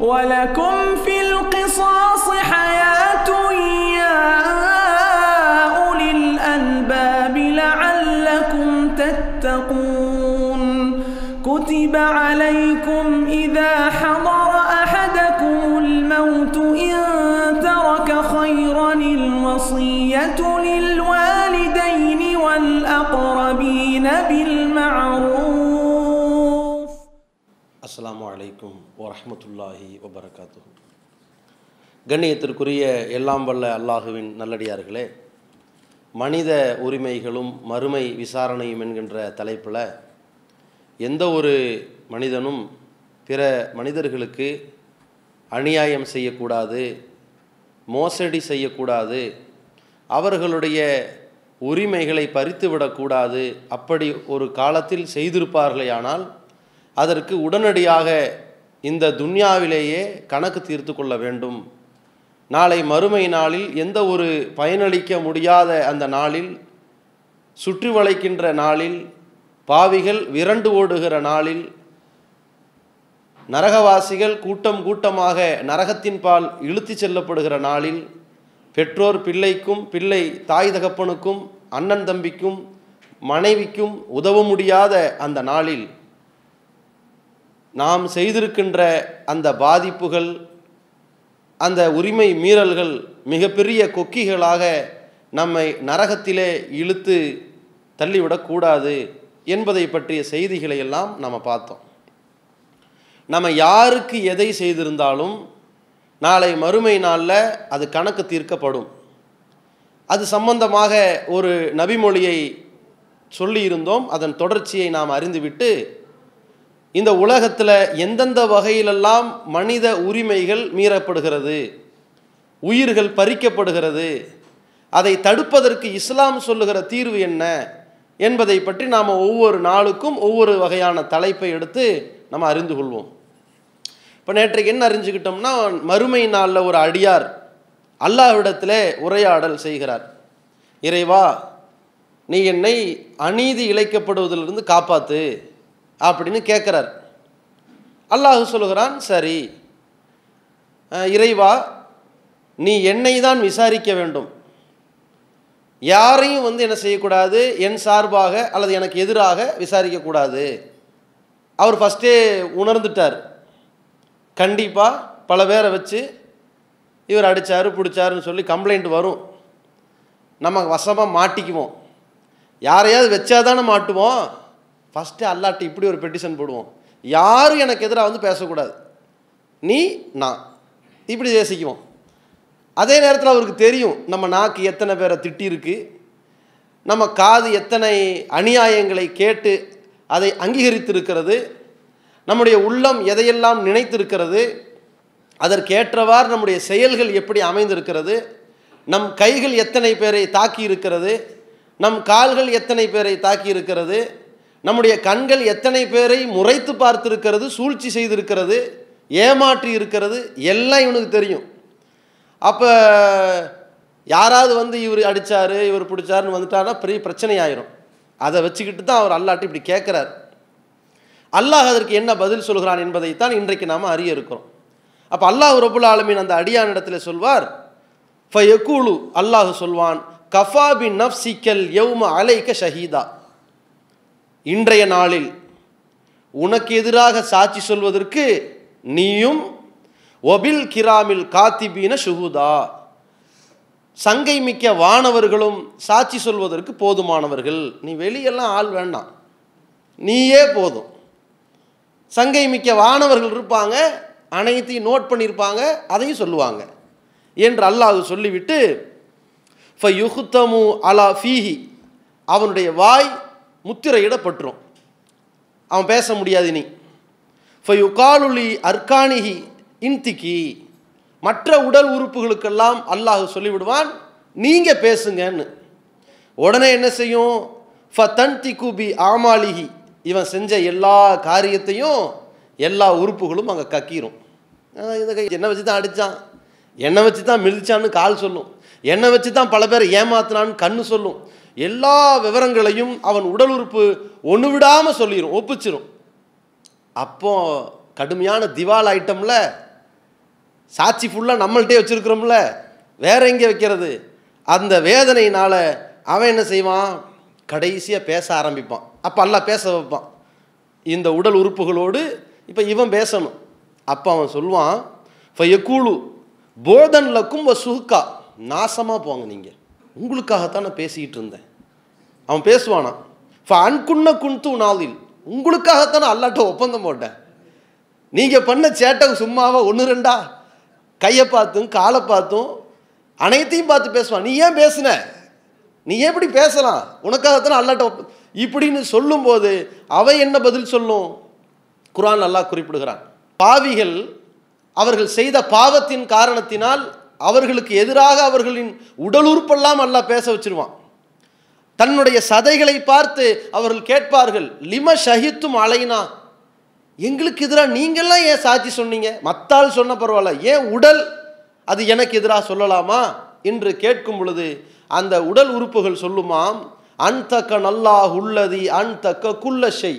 ولكم في القصاص حياة يا أولي الألباب لعلكم تتقون كتب عليكم إذا حضر أحدكم الموت إن ترك خيرا الوصية للوالدين والأقربين بالمعروف السلام عليكم வரமத்துல்லாஹி வபரகாத்து கண்ணியத்திற்குரிய எல்லாம் வல்ல அல்லாஹுவின் நல்லடியார்களே மனித உரிமைகளும் மறுமை விசாரணையும் என்கின்ற தலைப்பில் எந்த ஒரு மனிதனும் பிற மனிதர்களுக்கு அநியாயம் செய்யக்கூடாது மோசடி செய்யக்கூடாது அவர்களுடைய உரிமைகளை பறித்துவிடக்கூடாது அப்படி ஒரு காலத்தில் செய்திருப்பார்களே ஆனால் அதற்கு உடனடியாக இந்த துன்யாவிலேயே கணக்கு தீர்த்து கொள்ள வேண்டும் நாளை மறுமை நாளில் எந்த ஒரு பயனளிக்க முடியாத அந்த நாளில் சுற்றி வளைக்கின்ற நாளில் பாவிகள் விரண்டு ஓடுகிற நாளில் நரகவாசிகள் கூட்டம் கூட்டமாக நரகத்தின் பால் இழுத்து செல்லப்படுகிற நாளில் பெற்றோர் பிள்ளைக்கும் பிள்ளை தாய் தகப்பனுக்கும் அண்ணன் தம்பிக்கும் மனைவிக்கும் உதவ முடியாத அந்த நாளில் நாம் செய்திருக்கின்ற அந்த பாதிப்புகள் அந்த உரிமை மீறல்கள் மிகப்பெரிய கொக்கிகளாக நம்மை நரகத்திலே இழுத்து தள்ளிவிடக்கூடாது என்பதை பற்றிய செய்திகளை எல்லாம் நம்ம பார்த்தோம் நம்ம யாருக்கு எதை செய்திருந்தாலும் நாளை மறுமை நாளில் அது கணக்கு தீர்க்கப்படும் அது சம்பந்தமாக ஒரு நபிமொழியை சொல்லியிருந்தோம் அதன் தொடர்ச்சியை நாம் அறிந்துவிட்டு இந்த உலகத்தில் எந்தெந்த வகையிலெல்லாம் மனித உரிமைகள் மீறப்படுகிறது உயிர்கள் பறிக்கப்படுகிறது அதை தடுப்பதற்கு இஸ்லாம் சொல்லுகிற தீர்வு என்ன என்பதை பற்றி நாம் ஒவ்வொரு நாளுக்கும் ஒவ்வொரு வகையான தலைப்பை எடுத்து நம்ம அறிந்து கொள்வோம் இப்போ நேற்றைக்கு என்ன அறிஞ்சுக்கிட்டோம்னா மறுமை நாளில் ஒரு அடியார் அல்லாஹ்விடத்தில் உரையாடல் செய்கிறார் இறைவா நீ என்னை அநீதி இழைக்கப்படுவதிலிருந்து காப்பாற்று அப்படின்னு கேட்குறார் அல்லாஹு சொல்லுகிறான் சரி இறைவா நீ என்னை தான் விசாரிக்க வேண்டும் யாரையும் வந்து என்ன செய்யக்கூடாது என் சார்பாக அல்லது எனக்கு எதிராக விசாரிக்கக்கூடாது அவர் ஃபஸ்ட்டே உணர்ந்துட்டார் கண்டிப்பாக பல பேரை வச்சு இவர் அடித்தார் பிடிச்சாருன்னு சொல்லி கம்ப்ளைண்ட் வரும் நம்ம வசமாக மாட்டிக்குவோம் யாரையாவது வச்சாதானே மாட்டுவோம் ஃபஸ்ட்டு அல்லாட்டி இப்படி ஒரு பெட்டிஷன் போடுவோம் யாரும் எனக்கு எதிராக வந்து பேசக்கூடாது நீ நான் இப்படி தேசிக்குவோம் அதே நேரத்தில் அவருக்கு தெரியும் நம்ம நாக்கு எத்தனை பேரை திட்டிருக்கு நம்ம காது எத்தனை அநியாயங்களை கேட்டு அதை அங்கீகரித்திருக்கிறது நம்முடைய உள்ளம் எதையெல்லாம் நினைத்திருக்கிறது அதற்கேற்றவாறு நம்முடைய செயல்கள் எப்படி அமைந்திருக்கிறது நம் கைகள் எத்தனை பேரை தாக்கி இருக்கிறது நம் கால்கள் எத்தனை பேரை தாக்கி இருக்கிறது நம்முடைய கண்கள் எத்தனை பேரை முறைத்து பார்த்திருக்கிறது சூழ்ச்சி செய்திருக்கிறது ஏமாற்றி இருக்கிறது எல்லாம் இவனுக்கு தெரியும் அப்போ யாராவது வந்து இவர் அடித்தார் இவர் பிடிச்சாருன்னு வந்துட்டார்னா பெரிய பிரச்சனை ஆயிரும் அதை வச்சுக்கிட்டு தான் அவர் அல்லாட்டி இப்படி கேட்குறார் அல்லாஹ் அதற்கு என்ன பதில் சொல்கிறான் என்பதைத்தான் இன்றைக்கு நாம் அறிய இருக்கிறோம் அப்போ அல்லாஹ் ரபுல் ஆலமின் அந்த அடியான் இடத்துல சொல்வார் ஃபயக்குலு அல்லாஹ் சொல்வான் கஃபாபின் நஃப் சிக்கல் எவ்ம அலைக்க ஷஹீதா இன்றைய நாளில் உனக்கு எதிராக சாட்சி சொல்வதற்கு நீயும் ஒபில் கிராமில் காத்திபீன சுகுதா சங்கை மிக்க வானவர்களும் சாட்சி சொல்வதற்கு போதுமானவர்கள் நீ வெளியெல்லாம் ஆள் வேண்டாம் நீயே போதும் சங்கை மிக்க வானவர்கள் இருப்பாங்க அனைத்தையும் நோட் பண்ணியிருப்பாங்க அதையும் சொல்லுவாங்க என்று அல்லாஹ் சொல்லிவிட்டு ஃப அலா ஃபீஹி அவனுடைய வாய் முத்திரையிடப்பட்டுரும் அவன் பேச முடியாது நீ ஃபயுகாலுலி அர்கானிகி இன்திக்கி மற்ற உடல் உறுப்புகளுக்கெல்லாம் அல்லாஹ் சொல்லிவிடுவான் நீங்கள் பேசுங்கன்னு உடனே என்ன செய்யும் ஃப தன்தி குபி ஆமாலிகி இவன் செஞ்ச எல்லா காரியத்தையும் எல்லா உறுப்புகளும் அங்கே கக்கிரும் என்னை வச்சு தான் அடித்தான் என்னை வச்சு தான் மிதிச்சான்னு கால் சொல்லும் என்னை வச்சு தான் பல பேர் ஏமாத்தினான்னு கண்ணு சொல்லும் எல்லா விவரங்களையும் அவன் உடல் உறுப்பு ஒன்று விடாமல் சொல்லிடும் ஒப்பிச்சிரும் அப்போ கடுமையான திவால் ஐட்டமில் சாட்சி ஃபுல்லாக நம்மள்கிட்டே வச்சுருக்குறோம்ல வேற எங்கே வைக்கிறது அந்த வேதனையினால் அவன் என்ன செய்வான் கடைசியாக பேச ஆரம்பிப்பான் அப்போ அல்லா பேச வைப்பான் இந்த உடல் உறுப்புகளோடு இப்போ இவன் பேசணும் அப்போ அவன் சொல்லுவான் இப்போ எக்கூழு போதன்லக்கும் கும்ப சுகுக்கா நாசமாக போங்க நீங்கள் உங்களுக்காகத்தான் நான் பேசிக்கிட்டு இருந்தேன் அவன் பேசுவானா இப்போ அன்குன்ன குன்து நாளில் உங்களுக்காகத்தான் அல்லாட்ட ஒப்பந்தம் போட்டேன் நீங்கள் பண்ண சேட்டை சும்மாவா ஒன்று ரெண்டா கையை பார்த்தும் காலை பார்த்தும் அனைத்தையும் பார்த்து பேசுவான் நீ ஏன் பேசுன நீ ஏன் இப்படி பேசலாம் உனக்காகத்தான் அல்லாட்ட இப்படின்னு சொல்லும்போது அவை என்ன பதில் சொல்லும் குரான் நல்லா குறிப்பிடுகிறான் பாவிகள் அவர்கள் செய்த பாவத்தின் காரணத்தினால் அவர்களுக்கு எதிராக அவர்களின் உடல் உறுப்பெல்லாம் அல்ல பேச வச்சிருவான் தன்னுடைய சதைகளை பார்த்து அவர்கள் கேட்பார்கள் லிம ஷஹித்தும் அலைனா எங்களுக்கு எதிராக நீங்கள்லாம் ஏன் சாட்சி சொன்னீங்க மத்தால் சொன்ன பரவாயில்ல ஏன் உடல் அது எனக்கு எதிராக சொல்லலாமா என்று கேட்கும் பொழுது அந்த உடல் உறுப்புகள் சொல்லுமாம் அன்தக்க நல்லா உள்ளதி அன்தக்க குள்ளஷை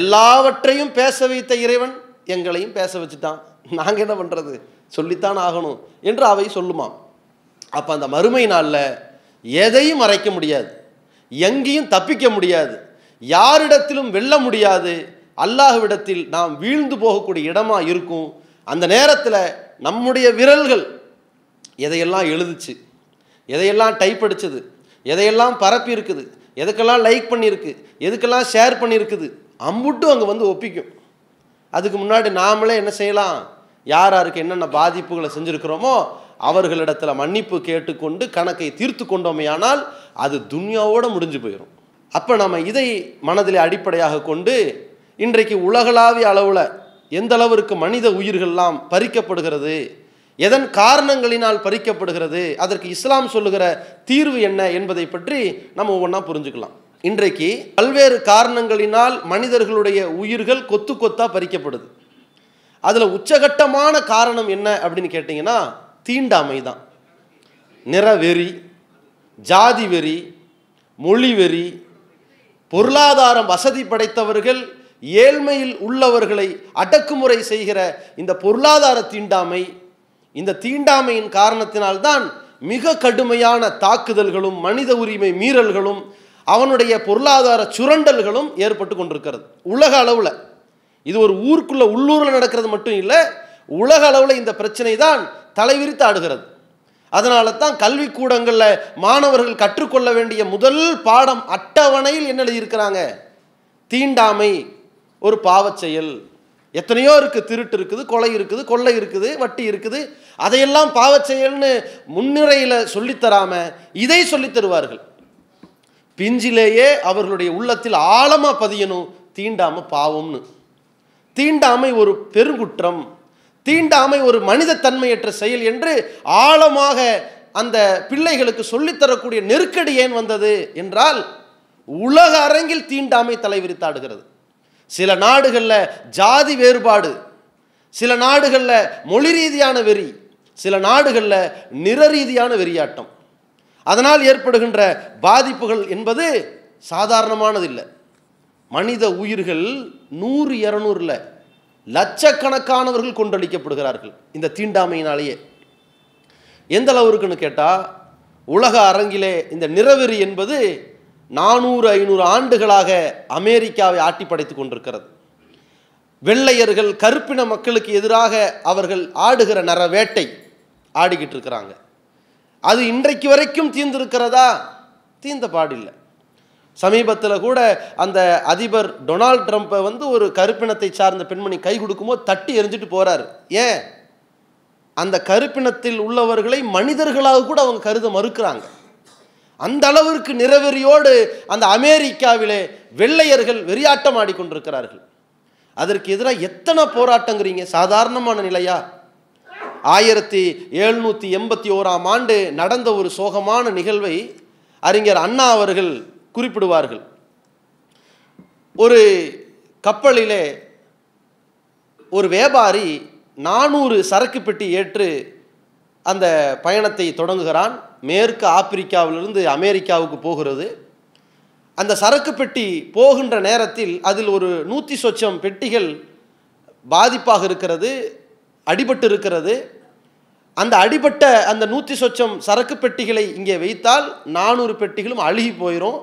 எல்லாவற்றையும் பேச வைத்த இறைவன் எங்களையும் பேச வச்சுட்டான் நாங்கள் என்ன பண்ணுறது சொல்லித்தான் ஆகணும் என்று அவை சொல்லுமாம் அப்போ அந்த மறுமை நாளில் எதையும் மறைக்க முடியாது எங்கேயும் தப்பிக்க முடியாது யாரிடத்திலும் வெல்ல முடியாது அல்லாஹுவிடத்தில் நாம் வீழ்ந்து போகக்கூடிய இடமா இருக்கும் அந்த நேரத்தில் நம்முடைய விரல்கள் எதையெல்லாம் எழுதுச்சு எதையெல்லாம் டைப் அடிச்சது எதையெல்லாம் பரப்பி இருக்குது எதுக்கெல்லாம் லைக் பண்ணியிருக்கு எதுக்கெல்லாம் ஷேர் பண்ணியிருக்குது அம்புட்டும் அங்கே வந்து ஒப்பிக்கும் அதுக்கு முன்னாடி நாமளே என்ன செய்யலாம் யார் யாருக்கு என்னென்ன பாதிப்புகளை செஞ்சுருக்கிறோமோ அவர்களிடத்தில் மன்னிப்பு கேட்டுக்கொண்டு கணக்கை தீர்த்து கொண்டோமையானால் அது துன்யாவோடு முடிஞ்சு போயிடும் அப்போ நம்ம இதை மனதில் அடிப்படையாக கொண்டு இன்றைக்கு உலகளாவிய அளவில் எந்த அளவிற்கு மனித உயிர்கள்லாம் பறிக்கப்படுகிறது எதன் காரணங்களினால் பறிக்கப்படுகிறது அதற்கு இஸ்லாம் சொல்லுகிற தீர்வு என்ன என்பதை பற்றி நம்ம ஒவ்வொன்றா புரிஞ்சுக்கலாம் இன்றைக்கு பல்வேறு காரணங்களினால் மனிதர்களுடைய உயிர்கள் கொத்து கொத்தாக பறிக்கப்படுது அதில் உச்சகட்டமான காரணம் என்ன அப்படின்னு கேட்டிங்கன்னா தீண்டாமை தான் நிறவெறி ஜாதி வெறி மொழி வெறி பொருளாதாரம் வசதி படைத்தவர்கள் ஏழ்மையில் உள்ளவர்களை அடக்குமுறை செய்கிற இந்த பொருளாதார தீண்டாமை இந்த தீண்டாமையின் காரணத்தினால்தான் மிக கடுமையான தாக்குதல்களும் மனித உரிமை மீறல்களும் அவனுடைய பொருளாதார சுரண்டல்களும் ஏற்பட்டு கொண்டிருக்கிறது உலக அளவில் இது ஒரு ஊருக்குள்ளே உள்ளூரில் நடக்கிறது மட்டும் இல்லை உலக அளவில் இந்த பிரச்சனை தான் தலைவிரித்து ஆடுகிறது அதனால தான் கல்விக்கூடங்களில் மாணவர்கள் கற்றுக்கொள்ள வேண்டிய முதல் பாடம் அட்டவணையில் என்ன எழுதியிருக்கிறாங்க தீண்டாமை ஒரு பாவச்செயல் செயல் எத்தனையோ இருக்குது திருட்டு இருக்குது கொலை இருக்குது கொள்ளை இருக்குது வட்டி இருக்குது அதையெல்லாம் பாவ செயல்னு முன்னிறையில் சொல்லித்தராம இதை சொல்லித்தருவார்கள் பிஞ்சிலேயே அவர்களுடைய உள்ளத்தில் ஆழமாக பதியணும் தீண்டாமல் பாவம்னு தீண்டாமை ஒரு பெருங்குற்றம் தீண்டாமை ஒரு மனிதத்தன்மையற்ற செயல் என்று ஆழமாக அந்த பிள்ளைகளுக்கு சொல்லித்தரக்கூடிய நெருக்கடி ஏன் வந்தது என்றால் உலக அரங்கில் தீண்டாமை தலைவிரித்தாடுகிறது சில நாடுகளில் ஜாதி வேறுபாடு சில நாடுகளில் மொழி ரீதியான வெறி சில நாடுகளில் நிற ரீதியான வெறியாட்டம் அதனால் ஏற்படுகின்ற பாதிப்புகள் என்பது சாதாரணமானதில்லை மனித உயிர்கள் நூறு இரநூறில் லட்சக்கணக்கானவர்கள் கொண்டளிக்கப்படுகிறார்கள் இந்த தீண்டாமையினாலேயே எந்த அளவுக்குன்னு கேட்டால் உலக அரங்கிலே இந்த நிறவெறி என்பது நானூறு ஐநூறு ஆண்டுகளாக அமெரிக்காவை ஆட்டி படைத்து கொண்டிருக்கிறது வெள்ளையர்கள் கருப்பின மக்களுக்கு எதிராக அவர்கள் ஆடுகிற நர வேட்டை ஆடிக்கிட்டு இருக்கிறாங்க அது இன்றைக்கு வரைக்கும் தீர்ந்திருக்கிறதா தீர்ந்த பாடில்லை சமீபத்தில் கூட அந்த அதிபர் டொனால்ட் ட்ரம்ப்பை வந்து ஒரு கருப்பினத்தை சார்ந்த பெண்மணி கை கொடுக்கும்போது தட்டி எரிஞ்சிட்டு போகிறார் ஏன் அந்த கருப்பினத்தில் உள்ளவர்களை மனிதர்களாக கூட அவங்க கருத மறுக்கிறாங்க அந்த அளவிற்கு நிறவெறியோடு அந்த அமெரிக்காவிலே வெள்ளையர்கள் வெறியாட்டம் ஆடிக்கொண்டிருக்கிறார்கள் அதற்கு எதிராக எத்தனை போராட்டங்கிறீங்க சாதாரணமான நிலையா ஆயிரத்தி எழுநூற்றி எண்பத்தி ஓராம் ஆண்டு நடந்த ஒரு சோகமான நிகழ்வை அறிஞர் அண்ணா அவர்கள் குறிப்பிடுவார்கள் ஒரு கப்பலிலே ஒரு வியாபாரி நானூறு சரக்கு பெட்டி ஏற்று அந்த பயணத்தை தொடங்குகிறான் மேற்கு ஆப்பிரிக்காவிலிருந்து அமெரிக்காவுக்கு போகிறது அந்த சரக்கு பெட்டி போகின்ற நேரத்தில் அதில் ஒரு நூற்றி சொச்சம் பெட்டிகள் பாதிப்பாக இருக்கிறது அடிபட்டு இருக்கிறது அந்த அடிபட்ட அந்த நூற்றி சொச்சம் சரக்கு பெட்டிகளை இங்கே வைத்தால் நானூறு பெட்டிகளும் அழுகி போயிடும்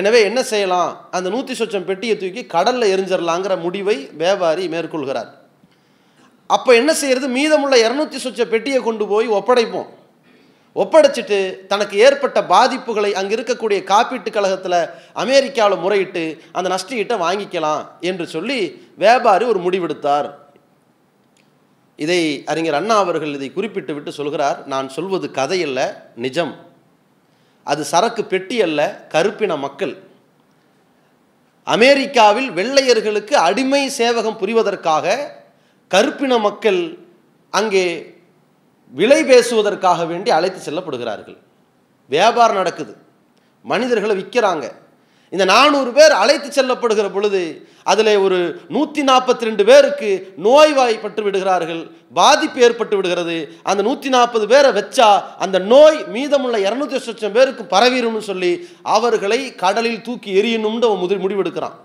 எனவே என்ன செய்யலாம் அந்த நூற்றி சொச்சம் பெட்டியை தூக்கி கடலில் எரிஞ்சிடலாங்கிற முடிவை வியாபாரி மேற்கொள்கிறார் அப்போ என்ன செய்கிறது மீதமுள்ள இரநூத்தி சொச்ச பெட்டியை கொண்டு போய் ஒப்படைப்போம் ஒப்படைச்சிட்டு தனக்கு ஏற்பட்ட பாதிப்புகளை அங்கே இருக்கக்கூடிய காப்பீட்டு கழகத்தில் அமெரிக்காவில் முறையிட்டு அந்த நஷ்டீட்டை வாங்கிக்கலாம் என்று சொல்லி வியாபாரி ஒரு முடிவெடுத்தார் இதை அறிஞர் அண்ணா அவர்கள் இதை குறிப்பிட்டு விட்டு சொல்கிறார் நான் சொல்வது கதையல்ல நிஜம் அது சரக்கு பெட்டி அல்ல கருப்பின மக்கள் அமெரிக்காவில் வெள்ளையர்களுக்கு அடிமை சேவகம் புரிவதற்காக கருப்பின மக்கள் அங்கே விலை பேசுவதற்காக வேண்டி அழைத்து செல்லப்படுகிறார்கள் வியாபாரம் நடக்குது மனிதர்களை விற்கிறாங்க இந்த நானூறு பேர் அழைத்து செல்லப்படுகிற பொழுது அதில் ஒரு நூற்றி நாற்பத்தி ரெண்டு பேருக்கு நோய்வாய்ப்பட்டு விடுகிறார்கள் பாதிப்பு ஏற்பட்டு விடுகிறது அந்த நூற்றி நாற்பது பேரை வச்சா அந்த நோய் மீதமுள்ள இரநூத்தி லட்சம் பேருக்கு பரவிடும்னு சொல்லி அவர்களை கடலில் தூக்கி எரியணும்னு அவன் முதல் முடிவெடுக்கிறான்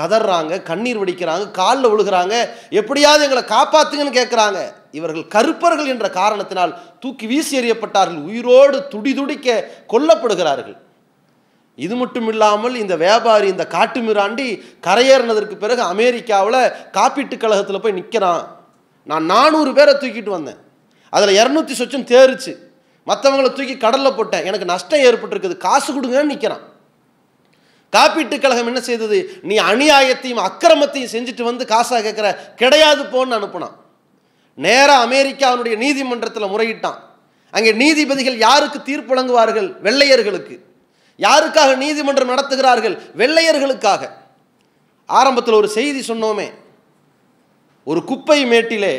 கதறாங்க கண்ணீர் வடிக்கிறாங்க காலில் விழுகிறாங்க எப்படியாவது எங்களை காப்பாத்துங்கன்னு கேட்குறாங்க இவர்கள் கருப்பர்கள் என்ற காரணத்தினால் தூக்கி வீசி எறியப்பட்டார்கள் உயிரோடு துடிதுடிக்க கொல்லப்படுகிறார்கள் இது மட்டும் இல்லாமல் இந்த வியாபாரி இந்த காட்டு மிராண்டி கரையேறினதற்கு பிறகு அமெரிக்காவில் காப்பீட்டு கழகத்தில் போய் நிற்கிறான் நான் நானூறு பேரை தூக்கிட்டு வந்தேன் அதில் இரநூத்தி சொச்சம் தேறுச்சு மற்றவங்களை தூக்கி கடலில் போட்டேன் எனக்கு நஷ்டம் ஏற்பட்டிருக்குது காசு கொடுங்கன்னு நிற்கிறான் காப்பீட்டு கழகம் என்ன செய்தது நீ அநியாயத்தையும் அக்கிரமத்தையும் செஞ்சுட்டு வந்து காசாக கேட்குற கிடையாது போன்னு அனுப்புனான் நேராக அமெரிக்காவினுடைய நீதிமன்றத்தில் முறையிட்டான் அங்கே நீதிபதிகள் யாருக்கு தீர்ப்பு வழங்குவார்கள் வெள்ளையர்களுக்கு யாருக்காக நீதிமன்றம் நடத்துகிறார்கள் வெள்ளையர்களுக்காக ஆரம்பத்தில் ஒரு செய்தி சொன்னோமே ஒரு குப்பை மேட்டிலே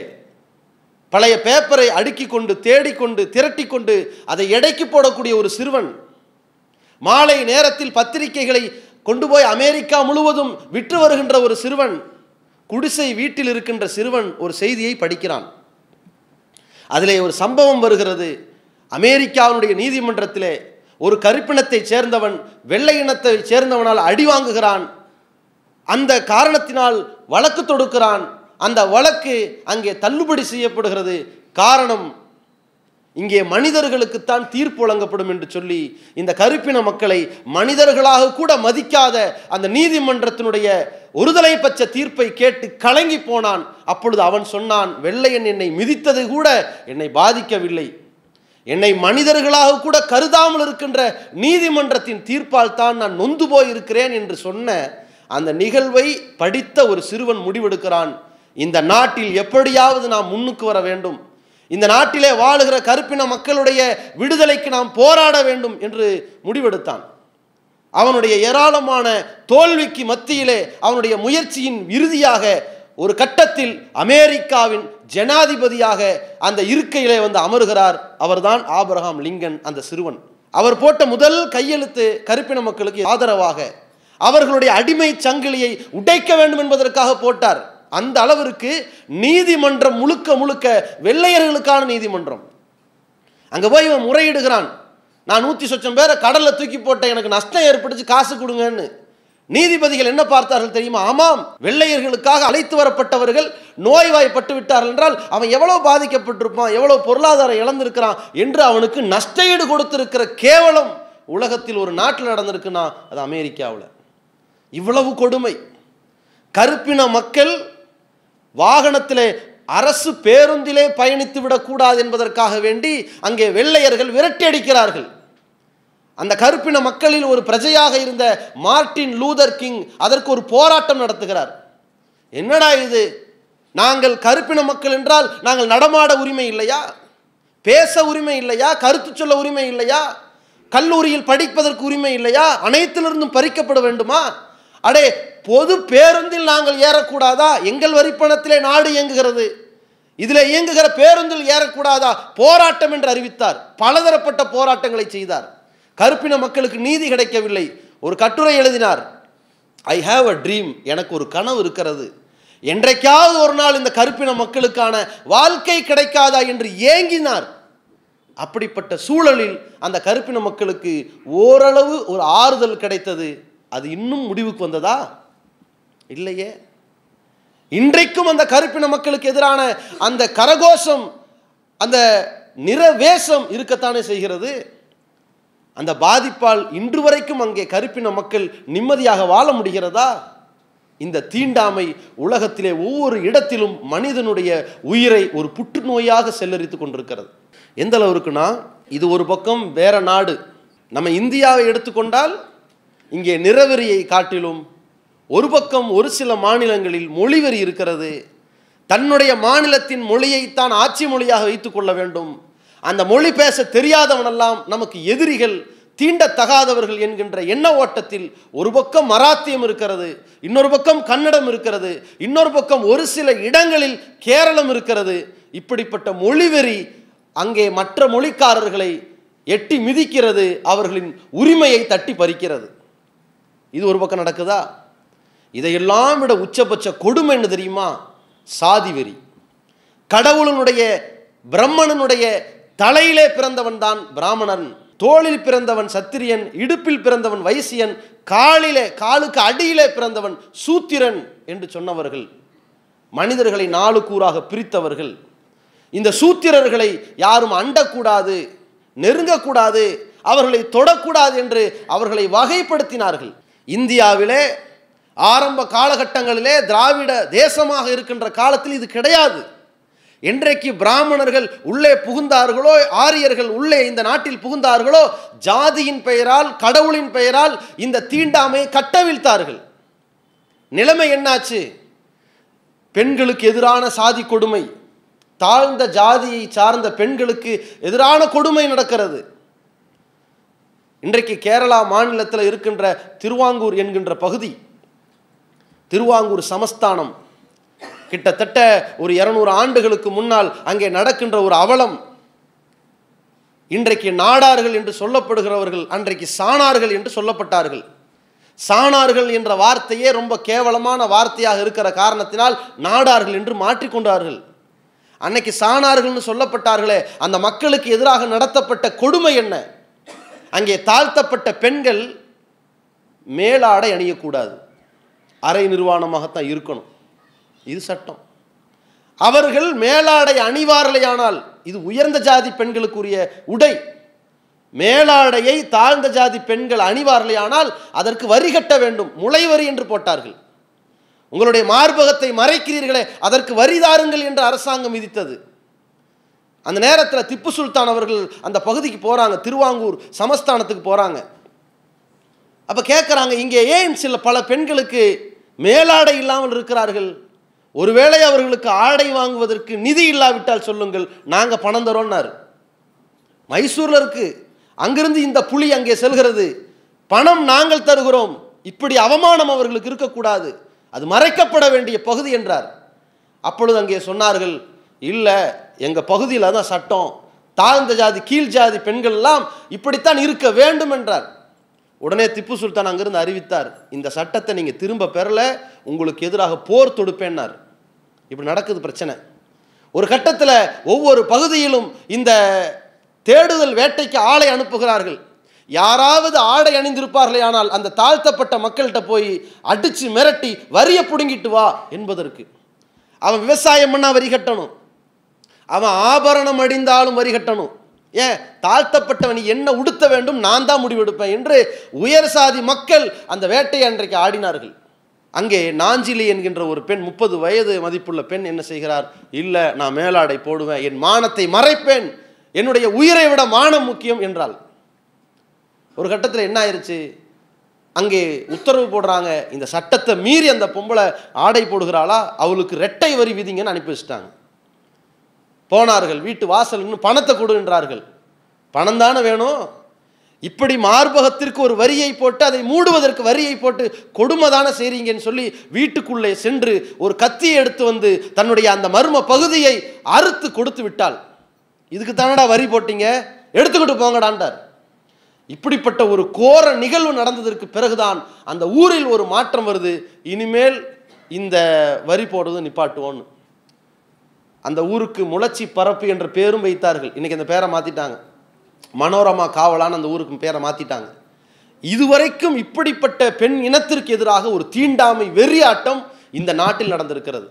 பழைய பேப்பரை அடுக்கி கொண்டு தேடிக்கொண்டு திரட்டிக்கொண்டு அதை எடைக்கு போடக்கூடிய ஒரு சிறுவன் மாலை நேரத்தில் பத்திரிகைகளை கொண்டு போய் அமெரிக்கா முழுவதும் விற்று வருகின்ற ஒரு சிறுவன் குடிசை வீட்டில் இருக்கின்ற சிறுவன் ஒரு செய்தியை படிக்கிறான் அதிலே ஒரு சம்பவம் வருகிறது அமெரிக்காவினுடைய நீதிமன்றத்திலே ஒரு கருப்பினத்தை சேர்ந்தவன் வெள்ளை இனத்தை சேர்ந்தவனால் அடி வாங்குகிறான் அந்த காரணத்தினால் வழக்கு தொடுக்கிறான் அந்த வழக்கு அங்கே தள்ளுபடி செய்யப்படுகிறது காரணம் இங்கே மனிதர்களுக்குத்தான் தீர்ப்பு வழங்கப்படும் என்று சொல்லி இந்த கருப்பின மக்களை மனிதர்களாக கூட மதிக்காத அந்த நீதிமன்றத்தினுடைய ஒருதலை பட்ச தீர்ப்பை கேட்டு கலங்கி போனான் அப்பொழுது அவன் சொன்னான் வெள்ளையன் என்னை மிதித்தது கூட என்னை பாதிக்கவில்லை என்னை மனிதர்களாக கூட கருதாமல் இருக்கின்ற நீதிமன்றத்தின் தீர்ப்பால் தான் நான் நொந்து போயிருக்கிறேன் என்று சொன்ன அந்த நிகழ்வை படித்த ஒரு சிறுவன் முடிவெடுக்கிறான் இந்த நாட்டில் எப்படியாவது நாம் முன்னுக்கு வர வேண்டும் இந்த நாட்டிலே வாழுகிற கருப்பின மக்களுடைய விடுதலைக்கு நாம் போராட வேண்டும் என்று முடிவெடுத்தான் அவனுடைய ஏராளமான தோல்விக்கு மத்தியிலே அவனுடைய முயற்சியின் இறுதியாக ஒரு கட்டத்தில் அமெரிக்காவின் ஜனாதிபதியாக அந்த இருக்கையிலே வந்து அமருகிறார் அவர்தான் ஆபிரகாம் லிங்கன் அந்த சிறுவன் அவர் போட்ட முதல் கையெழுத்து கருப்பின மக்களுக்கு ஆதரவாக அவர்களுடைய அடிமை சங்கிலியை உடைக்க வேண்டும் என்பதற்காக போட்டார் அந்த அளவிற்கு நீதிமன்றம் முழுக்க முழுக்க வெள்ளையர்களுக்கான நீதிமன்றம் அங்கே போய் இவன் முறையிடுகிறான் நான் நூற்றி சொச்சம் பேரை கடலில் தூக்கி போட்டேன் எனக்கு நஷ்டம் ஏற்பட்டுச்சு காசு கொடுங்கன்னு நீதிபதிகள் என்ன பார்த்தார்கள் தெரியுமா ஆமாம் வெள்ளையர்களுக்காக அழைத்து வரப்பட்டவர்கள் நோய்வாய்ப்பட்டு விட்டார்கள் என்றால் அவன் எவ்வளோ பாதிக்கப்பட்டிருப்பான் எவ்வளோ பொருளாதாரம் இழந்திருக்கிறான் என்று அவனுக்கு நஷ்டஈடு கொடுத்திருக்கிற கேவலம் உலகத்தில் ஒரு நாட்டில் நடந்திருக்குன்னா அது அமெரிக்காவில் இவ்வளவு கொடுமை கருப்பின மக்கள் வாகனத்திலே அரசு பேருந்திலே பயணித்து விடக்கூடாது என்பதற்காக வேண்டி அங்கே வெள்ளையர்கள் விரட்டி அடிக்கிறார்கள் அந்த கருப்பின மக்களில் ஒரு பிரஜையாக இருந்த மார்டின் லூதர் கிங் அதற்கு ஒரு போராட்டம் நடத்துகிறார் என்னடா இது நாங்கள் கருப்பின மக்கள் என்றால் நாங்கள் நடமாட உரிமை இல்லையா பேச உரிமை இல்லையா கருத்து சொல்ல உரிமை இல்லையா கல்லூரியில் படிப்பதற்கு உரிமை இல்லையா அனைத்திலிருந்தும் பறிக்கப்பட வேண்டுமா அடே பொது பேருந்தில் நாங்கள் ஏறக்கூடாதா எங்கள் வரிப்பணத்திலே நாடு இயங்குகிறது இதில் இயங்குகிற பேருந்தில் ஏறக்கூடாதா போராட்டம் என்று அறிவித்தார் பலதரப்பட்ட போராட்டங்களை செய்தார் கருப்பின மக்களுக்கு நீதி கிடைக்கவில்லை ஒரு கட்டுரை எழுதினார் ஐ ஹாவ் அ ட்ரீம் எனக்கு ஒரு கனவு இருக்கிறது என்றைக்காவது ஒரு நாள் இந்த கருப்பின மக்களுக்கான வாழ்க்கை கிடைக்காதா என்று ஏங்கினார் அப்படிப்பட்ட சூழலில் அந்த கருப்பின மக்களுக்கு ஓரளவு ஒரு ஆறுதல் கிடைத்தது அது இன்னும் முடிவுக்கு வந்ததா இல்லையே இன்றைக்கும் அந்த கருப்பின மக்களுக்கு எதிரான அந்த கரகோஷம் அந்த நிறவேஷம் இருக்கத்தானே செய்கிறது அந்த பாதிப்பால் இன்று வரைக்கும் அங்கே கருப்பின மக்கள் நிம்மதியாக வாழ முடிகிறதா இந்த தீண்டாமை உலகத்திலே ஒவ்வொரு இடத்திலும் மனிதனுடைய உயிரை ஒரு புற்றுநோயாக செல்லரித்து கொண்டிருக்கிறது எந்த அளவுக்குன்னா இது ஒரு பக்கம் வேற நாடு நம்ம இந்தியாவை எடுத்துக்கொண்டால் இங்கே நிறவெறியை காட்டிலும் ஒரு பக்கம் ஒரு சில மாநிலங்களில் மொழிவெறி இருக்கிறது தன்னுடைய மாநிலத்தின் மொழியைத்தான் ஆட்சி மொழியாக வைத்து கொள்ள வேண்டும் அந்த மொழி பேச தெரியாதவனெல்லாம் நமக்கு எதிரிகள் தீண்டத்தகாதவர்கள் என்கின்ற எண்ண ஓட்டத்தில் ஒரு பக்கம் மராத்தியம் இருக்கிறது இன்னொரு பக்கம் கன்னடம் இருக்கிறது இன்னொரு பக்கம் ஒரு சில இடங்களில் கேரளம் இருக்கிறது இப்படிப்பட்ட மொழிவெறி அங்கே மற்ற மொழிக்காரர்களை எட்டி மிதிக்கிறது அவர்களின் உரிமையை தட்டி பறிக்கிறது இது ஒரு பக்கம் நடக்குதா இதையெல்லாம் விட உச்சபட்ச கொடுமை என்ன தெரியுமா சாதி வெறி கடவுளனுடைய பிரம்மணனுடைய தலையிலே பிறந்தவன் தான் பிராமணன் தோளில் பிறந்தவன் சத்திரியன் இடுப்பில் பிறந்தவன் வைசியன் காலிலே காலுக்கு அடியிலே பிறந்தவன் சூத்திரன் என்று சொன்னவர்கள் மனிதர்களை நாலு கூறாக பிரித்தவர்கள் இந்த சூத்திரர்களை யாரும் அண்டக்கூடாது நெருங்கக்கூடாது அவர்களை தொடக்கூடாது என்று அவர்களை வகைப்படுத்தினார்கள் இந்தியாவிலே ஆரம்ப காலகட்டங்களிலே திராவிட தேசமாக இருக்கின்ற காலத்தில் இது கிடையாது இன்றைக்கு பிராமணர்கள் உள்ளே புகுந்தார்களோ ஆரியர்கள் உள்ளே இந்த நாட்டில் புகுந்தார்களோ ஜாதியின் பெயரால் கடவுளின் பெயரால் இந்த தீண்டாமையை கட்டவிழ்த்தார்கள் நிலைமை என்னாச்சு பெண்களுக்கு எதிரான சாதி கொடுமை தாழ்ந்த ஜாதியை சார்ந்த பெண்களுக்கு எதிரான கொடுமை நடக்கிறது இன்றைக்கு கேரளா மாநிலத்தில் இருக்கின்ற திருவாங்கூர் என்கின்ற பகுதி திருவாங்கூர் சமஸ்தானம் கிட்டத்தட்ட ஒரு இரநூறு ஆண்டுகளுக்கு முன்னால் அங்கே நடக்கின்ற ஒரு அவலம் இன்றைக்கு நாடார்கள் என்று சொல்லப்படுகிறவர்கள் அன்றைக்கு சாணார்கள் என்று சொல்லப்பட்டார்கள் சாணார்கள் என்ற வார்த்தையே ரொம்ப கேவலமான வார்த்தையாக இருக்கிற காரணத்தினால் நாடார்கள் என்று மாற்றிக்கொண்டார்கள் அன்னைக்கு சாணார்கள்னு சொல்லப்பட்டார்களே அந்த மக்களுக்கு எதிராக நடத்தப்பட்ட கொடுமை என்ன அங்கே தாழ்த்தப்பட்ட பெண்கள் மேலாடை அணியக்கூடாது அரை நிர்வாணமாகத்தான் இருக்கணும் இது சட்டம் அவர்கள் மேலாடை அணிவார்களேயானால் இது உயர்ந்த ஜாதி பெண்களுக்குரிய உடை மேலாடையை தாழ்ந்த ஜாதி பெண்கள் அணிவார்களேயானால் அதற்கு வரி கட்ட வேண்டும் முளை வரி என்று போட்டார்கள் உங்களுடைய மார்பகத்தை மறைக்கிறீர்களே அதற்கு வரி தாருங்கள் என்று அரசாங்கம் விதித்தது அந்த நேரத்தில் திப்பு சுல்தான் அவர்கள் அந்த பகுதிக்கு போகிறாங்க திருவாங்கூர் சமஸ்தானத்துக்கு போகிறாங்க அப்போ கேட்குறாங்க இங்கே ஏன் சில பல பெண்களுக்கு மேலாடை இல்லாமல் இருக்கிறார்கள் ஒருவேளை அவர்களுக்கு ஆடை வாங்குவதற்கு நிதி இல்லாவிட்டால் சொல்லுங்கள் நாங்கள் பணம் தரோன்னாரு மைசூரில் இருக்குது அங்கிருந்து இந்த புலி அங்கே செல்கிறது பணம் நாங்கள் தருகிறோம் இப்படி அவமானம் அவர்களுக்கு இருக்கக்கூடாது அது மறைக்கப்பட வேண்டிய பகுதி என்றார் அப்பொழுது அங்கே சொன்னார்கள் இல்லை எங்கள் பகுதியில் தான் சட்டம் தாழ்ந்த ஜாதி கீழ் ஜாதி பெண்கள்லாம் இப்படித்தான் இருக்க வேண்டும் என்றார் உடனே திப்பு சுல்தான் அங்கிருந்து அறிவித்தார் இந்த சட்டத்தை நீங்கள் திரும்ப பெறல உங்களுக்கு எதிராக போர் தொடுப்பேன்னார் இப்படி நடக்குது பிரச்சனை ஒரு கட்டத்தில் ஒவ்வொரு பகுதியிலும் இந்த தேடுதல் வேட்டைக்கு ஆளை அனுப்புகிறார்கள் யாராவது ஆடை அணிந்திருப்பார்களே ஆனால் அந்த தாழ்த்தப்பட்ட மக்கள்கிட்ட போய் அடித்து மிரட்டி வரியை பிடுங்கிட்டு வா என்பதற்கு அவன் விவசாயம் பண்ணால் வரி கட்டணும் அவன் ஆபரணம் அடிந்தாலும் வரி கட்டணும் ஏன் தாழ்த்தப்பட்டவன் என்ன உடுத்த வேண்டும் நான் தான் முடிவெடுப்பேன் என்று உயர் சாதி மக்கள் அந்த வேட்டையை அன்றைக்கு ஆடினார்கள் அங்கே நாஞ்சிலி என்கின்ற ஒரு பெண் முப்பது வயது மதிப்புள்ள பெண் என்ன செய்கிறார் இல்லை நான் மேலாடை போடுவேன் என் மானத்தை மறைப்பேன் என்னுடைய உயிரை விட மானம் முக்கியம் என்றால் ஒரு கட்டத்தில் என்ன ஆயிடுச்சு அங்கே உத்தரவு போடுறாங்க இந்த சட்டத்தை மீறி அந்த பொம்பளை ஆடை போடுகிறாளா அவளுக்கு ரெட்டை வரி விதிங்கன்னு அனுப்பி வச்சுட்டாங்க போனார்கள் வீட்டு வாசல் இன்னும் பணத்தை கொடுன்றார்கள் பணம் தானே வேணும் இப்படி மார்பகத்திற்கு ஒரு வரியை போட்டு அதை மூடுவதற்கு வரியை போட்டு தானே செய்றீங்கன்னு சொல்லி வீட்டுக்குள்ளே சென்று ஒரு கத்தியை எடுத்து வந்து தன்னுடைய அந்த மர்ம பகுதியை அறுத்து கொடுத்து விட்டாள் இதுக்கு தானடா வரி போட்டீங்க எடுத்துக்கிட்டு போங்கடாண்டார் இப்படிப்பட்ட ஒரு கோர நிகழ்வு நடந்ததற்கு பிறகுதான் அந்த ஊரில் ஒரு மாற்றம் வருது இனிமேல் இந்த வரி போடுறது நிப்பாட்டுவோன்னு அந்த ஊருக்கு முளச்சி பரப்பு என்ற பேரும் வைத்தார்கள் இன்னைக்கு அந்த பேரை மாற்றிட்டாங்க மனோரமா காவலான்னு அந்த ஊருக்கு பேரை மாற்றிட்டாங்க இதுவரைக்கும் இப்படிப்பட்ட பெண் இனத்திற்கு எதிராக ஒரு தீண்டாமை வெறியாட்டம் இந்த நாட்டில் நடந்திருக்கிறது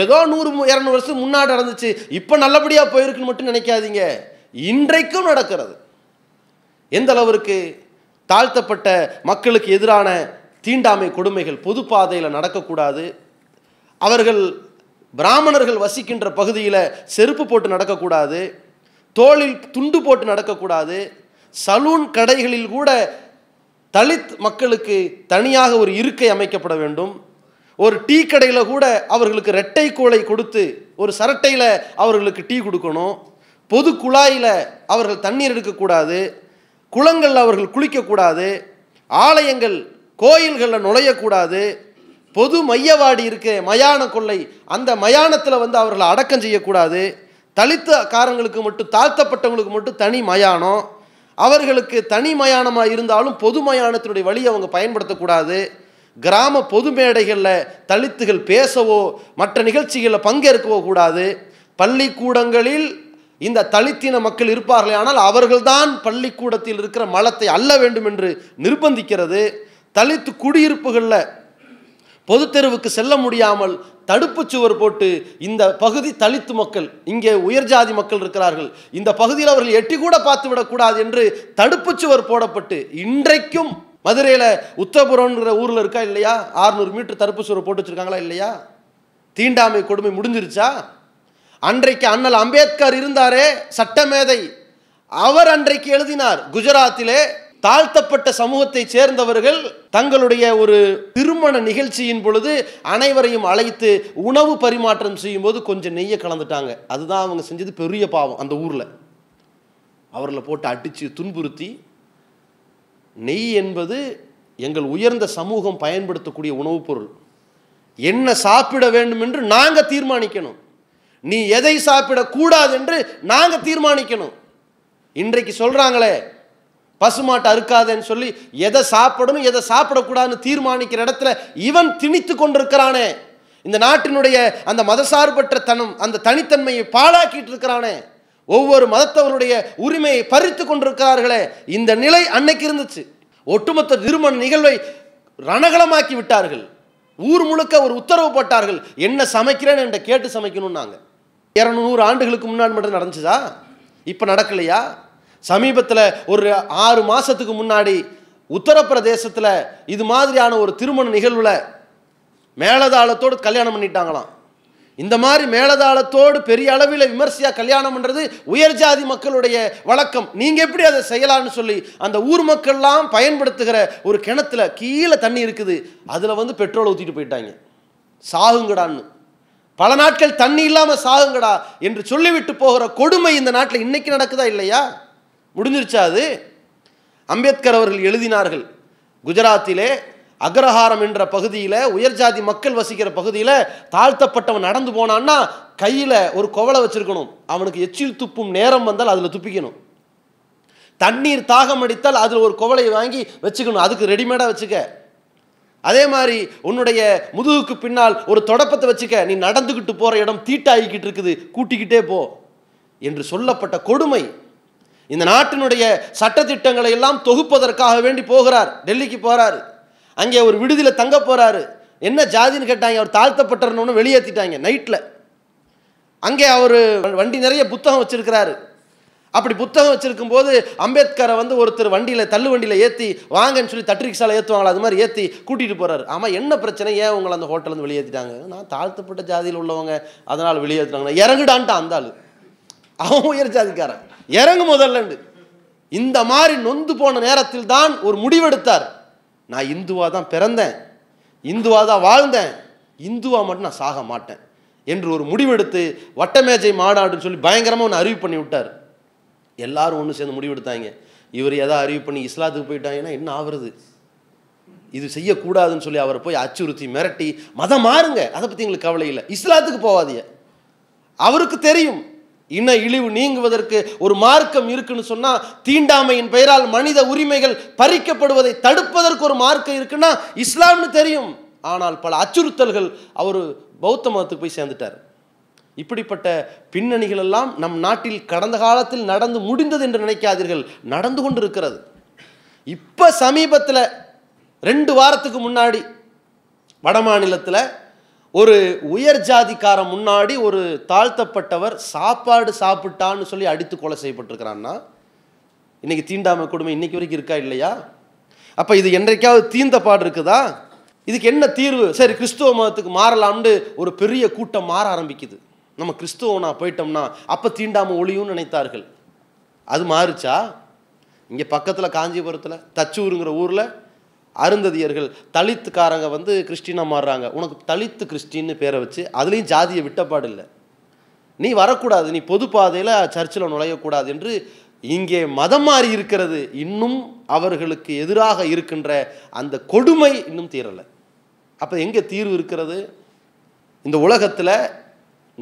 ஏதோ நூறு இரநூறு வருஷம் முன்னாடி நடந்துச்சு இப்போ நல்லபடியாக போயிருக்குன்னு மட்டும் நினைக்காதீங்க இன்றைக்கும் நடக்கிறது எந்த அளவிற்கு தாழ்த்தப்பட்ட மக்களுக்கு எதிரான தீண்டாமை கொடுமைகள் பொது பாதையில் நடக்கக்கூடாது அவர்கள் பிராமணர்கள் வசிக்கின்ற பகுதியில் செருப்பு போட்டு நடக்கக்கூடாது தோளில் துண்டு போட்டு நடக்கக்கூடாது சலூன் கடைகளில் கூட தலித் மக்களுக்கு தனியாக ஒரு இருக்கை அமைக்கப்பட வேண்டும் ஒரு டீ கடையில் கூட அவர்களுக்கு ரெட்டை கோலை கொடுத்து ஒரு சரட்டையில் அவர்களுக்கு டீ கொடுக்கணும் பொது குழாயில் அவர்கள் தண்ணீர் எடுக்கக்கூடாது குளங்களில் அவர்கள் குளிக்கக்கூடாது ஆலயங்கள் கோயில்களில் நுழையக்கூடாது பொது மையவாடி இருக்க மயான கொள்ளை அந்த மயானத்தில் வந்து அவர்களை அடக்கம் செய்யக்கூடாது தலித்த காரங்களுக்கு மட்டும் தாழ்த்தப்பட்டவங்களுக்கு மட்டும் தனி மயானம் அவர்களுக்கு தனி மயானமாக இருந்தாலும் பொது மயானத்தினுடைய வழியை அவங்க பயன்படுத்தக்கூடாது கிராம பொது மேடைகளில் தலித்துகள் பேசவோ மற்ற நிகழ்ச்சிகளில் பங்கேற்கவோ கூடாது பள்ளிக்கூடங்களில் இந்த தலித்தின மக்கள் இருப்பார்களே ஆனால் அவர்கள்தான் பள்ளிக்கூடத்தில் இருக்கிற மலத்தை அல்ல வேண்டும் என்று நிர்பந்திக்கிறது தலித்து குடியிருப்புகளில் பொது தெருவுக்கு செல்ல முடியாமல் தடுப்பு சுவர் போட்டு இந்த பகுதி தலித்து மக்கள் இங்கே உயர் ஜாதி மக்கள் இருக்கிறார்கள் இந்த பகுதியில் அவர்கள் எட்டி கூட பார்த்து விடக்கூடாது என்று தடுப்பு சுவர் போடப்பட்டு இன்றைக்கும் மதுரையில் உத்தரபுரம்ன்ற ஊரில் இருக்கா இல்லையா ஆறுநூறு மீட்டர் தடுப்பு சுவர் போட்டு வச்சுருக்காங்களா இல்லையா தீண்டாமை கொடுமை முடிஞ்சிருச்சா அன்றைக்கு அண்ணல் அம்பேத்கர் இருந்தாரே சட்டமேதை அவர் அன்றைக்கு எழுதினார் குஜராத்திலே தாழ்த்தப்பட்ட சமூகத்தை சேர்ந்தவர்கள் தங்களுடைய ஒரு திருமண நிகழ்ச்சியின் பொழுது அனைவரையும் அழைத்து உணவு பரிமாற்றம் செய்யும்போது கொஞ்சம் நெய்யை கலந்துட்டாங்க அதுதான் அவங்க செஞ்சது பெரிய பாவம் அந்த ஊரில் அவர்களை போட்டு அடித்து துன்புறுத்தி நெய் என்பது எங்கள் உயர்ந்த சமூகம் பயன்படுத்தக்கூடிய உணவுப் பொருள் என்ன சாப்பிட வேண்டும் என்று நாங்கள் தீர்மானிக்கணும் நீ எதை சாப்பிடக்கூடாது என்று நாங்கள் தீர்மானிக்கணும் இன்றைக்கு சொல்கிறாங்களே பசுமாட்டை அறுக்காதேன்னு சொல்லி எதை சாப்பிடணும் எதை சாப்பிடக்கூடாதுன்னு தீர்மானிக்கிற இடத்துல இவன் திணித்து கொண்டிருக்கிறானே இந்த நாட்டினுடைய அந்த மதசார்பற்ற தனம் அந்த தனித்தன்மையை பாழாக்கிட்டு இருக்கிறானே ஒவ்வொரு மதத்தவருடைய உரிமையை பறித்து கொண்டிருக்கிறார்களே இந்த நிலை அன்னைக்கு இருந்துச்சு ஒட்டுமொத்த திருமண நிகழ்வை ரணகலமாக்கி விட்டார்கள் ஊர் முழுக்க ஒரு உத்தரவு போட்டார்கள் என்ன சமைக்கிறேன்னு என்கிட்ட கேட்டு சமைக்கணும்னாங்க இரநூறு ஆண்டுகளுக்கு முன்னாடி மட்டும் நடந்துச்சுதா இப்போ நடக்கலையா சமீபத்தில் ஒரு ஆறு மாதத்துக்கு முன்னாடி உத்தரப்பிரதேசத்தில் இது மாதிரியான ஒரு திருமண நிகழ்வில் மேலதாளத்தோடு கல்யாணம் பண்ணிட்டாங்களாம் இந்த மாதிரி மேலதாளத்தோடு பெரிய அளவில் விமர்சையாக கல்யாணம் பண்ணுறது உயர் ஜாதி மக்களுடைய வழக்கம் நீங்கள் எப்படி அதை செய்யலான்னு சொல்லி அந்த ஊர் மக்கள்லாம் பயன்படுத்துகிற ஒரு கிணத்துல கீழே தண்ணி இருக்குது அதில் வந்து பெட்ரோல் ஊற்றிட்டு போயிட்டாங்க சாகுங்கடான்னு பல நாட்கள் தண்ணி இல்லாமல் சாகுங்கடா என்று சொல்லிவிட்டு போகிற கொடுமை இந்த நாட்டில் இன்னைக்கு நடக்குதா இல்லையா முடிஞ்சிருச்சாது அது அம்பேத்கர் அவர்கள் எழுதினார்கள் குஜராத்திலே அக்ரஹாரம் என்ற பகுதியில் உயர்ஜாதி மக்கள் வசிக்கிற பகுதியில் தாழ்த்தப்பட்டவன் நடந்து போனான்னா கையில் ஒரு குவளை வச்சுருக்கணும் அவனுக்கு எச்சில் துப்பும் நேரம் வந்தால் அதில் துப்பிக்கணும் தண்ணீர் தாகம் அடித்தால் அதில் ஒரு குவலையை வாங்கி வச்சுக்கணும் அதுக்கு ரெடிமேடாக வச்சுக்க அதே மாதிரி உன்னுடைய முதுகுக்கு பின்னால் ஒரு தொடப்பத்தை வச்சுக்க நீ நடந்துக்கிட்டு போகிற இடம் தீட்டாகிக்கிட்டு இருக்குது கூட்டிக்கிட்டே போ என்று சொல்லப்பட்ட கொடுமை இந்த நாட்டினுடைய சட்டத்திட்டங்களை எல்லாம் தொகுப்பதற்காக வேண்டி போகிறார் டெல்லிக்கு போகிறார் அங்கே ஒரு விடுதியில் தங்க போகிறாரு என்ன ஜாதின்னு கேட்டாங்க அவர் தாழ்த்தப்பட்டர்னு வெளியேற்றிட்டாங்க நைட்டில் அங்கே அவர் வண்டி நிறைய புத்தகம் வச்சுருக்கிறாரு அப்படி புத்தகம் வச்சுருக்கும் போது அம்பேத்கரை வந்து ஒருத்தர் வண்டியில் தள்ளு வண்டியில் ஏற்றி வாங்கன்னு சொல்லி ரிக்ஷாவில் ஏற்றுவாங்களா அது மாதிரி ஏற்றி கூட்டிகிட்டு போகிறாரு ஆமாம் என்ன பிரச்சனை ஏன் உங்களை அந்த ஹோட்டலேருந்து வெளியேற்றிட்டாங்க நான் தாழ்த்தப்பட்ட ஜாதியில் உள்ளவங்க அதனால் வெளியேற்றினாங்க இறங்குடான்ட்டான் அந்த ஆள் அவன் உயர் ஜாதிக்காரன் இறங்கு முதல்லண்டு இந்த மாதிரி நொந்து போன நேரத்தில் தான் ஒரு முடிவெடுத்தார் நான் இந்துவாக தான் பிறந்தேன் இந்துவாக தான் வாழ்ந்தேன் இந்துவாக மட்டும் நான் சாக மாட்டேன் என்று ஒரு முடிவெடுத்து வட்டமேஜை மாடாடுன்னு சொல்லி பயங்கரமாக ஒன்று அறிவு பண்ணி விட்டார் எல்லாரும் ஒன்று சேர்ந்து முடிவெடுத்தாங்க இவர் எதாவது அறிவு பண்ணி இஸ்லாத்துக்கு போயிட்டாங்கன்னா என்ன ஆகுறது இது செய்யக்கூடாதுன்னு சொல்லி அவரை போய் அச்சுறுத்தி மிரட்டி மதம் மாறுங்க அதை பற்றி எங்களுக்கு கவலை இல்லை இஸ்லாத்துக்கு போவாதிய அவருக்கு தெரியும் இன இழிவு நீங்குவதற்கு ஒரு மார்க்கம் இருக்குன்னு சொன்னால் தீண்டாமையின் பெயரால் மனித உரிமைகள் பறிக்கப்படுவதை தடுப்பதற்கு ஒரு மார்க்கம் இருக்குன்னா இஸ்லாம்னு தெரியும் ஆனால் பல அச்சுறுத்தல்கள் அவர் பௌத்த மதத்துக்கு போய் சேர்ந்துட்டார் இப்படிப்பட்ட பின்னணிகள் எல்லாம் நம் நாட்டில் கடந்த காலத்தில் நடந்து முடிந்தது என்று நினைக்காதீர்கள் நடந்து கொண்டு இருக்கிறது இப்போ சமீபத்தில் ரெண்டு வாரத்துக்கு முன்னாடி வடமாநிலத்தில் ஒரு உயர் ஜாதிக்காரன் முன்னாடி ஒரு தாழ்த்தப்பட்டவர் சாப்பாடு சாப்பிட்டான்னு சொல்லி அடித்து கொலை செய்யப்பட்டிருக்கிறான்னா இன்றைக்கி தீண்டாமை கொடுமை இன்றைக்கி வரைக்கும் இருக்கா இல்லையா அப்போ இது என்றைக்காவது தீந்த பாடு இருக்குதா இதுக்கு என்ன தீர்வு சரி கிறிஸ்துவ மதத்துக்கு மாறலாம்னு ஒரு பெரிய கூட்டம் மாற ஆரம்பிக்குது நம்ம கிறிஸ்துவனா போயிட்டோம்னா அப்போ தீண்டாமல் ஒளியும்னு நினைத்தார்கள் அது மாறுச்சா இங்கே பக்கத்தில் காஞ்சிபுரத்தில் தச்சூருங்கிற ஊரில் அருந்ததியர்கள் தலித்துக்காரங்க வந்து கிறிஸ்டினாக மாறுறாங்க உனக்கு தலித்து கிறிஸ்டின்னு பேரை வச்சு அதுலேயும் ஜாதியை விட்டப்பாடு இல்லை நீ வரக்கூடாது நீ பொது பாதையில் சர்ச்சில் நுழையக்கூடாது என்று இங்கே மதம் மாறி இருக்கிறது இன்னும் அவர்களுக்கு எதிராக இருக்கின்ற அந்த கொடுமை இன்னும் தீரலை அப்போ எங்கே தீர்வு இருக்கிறது இந்த உலகத்தில்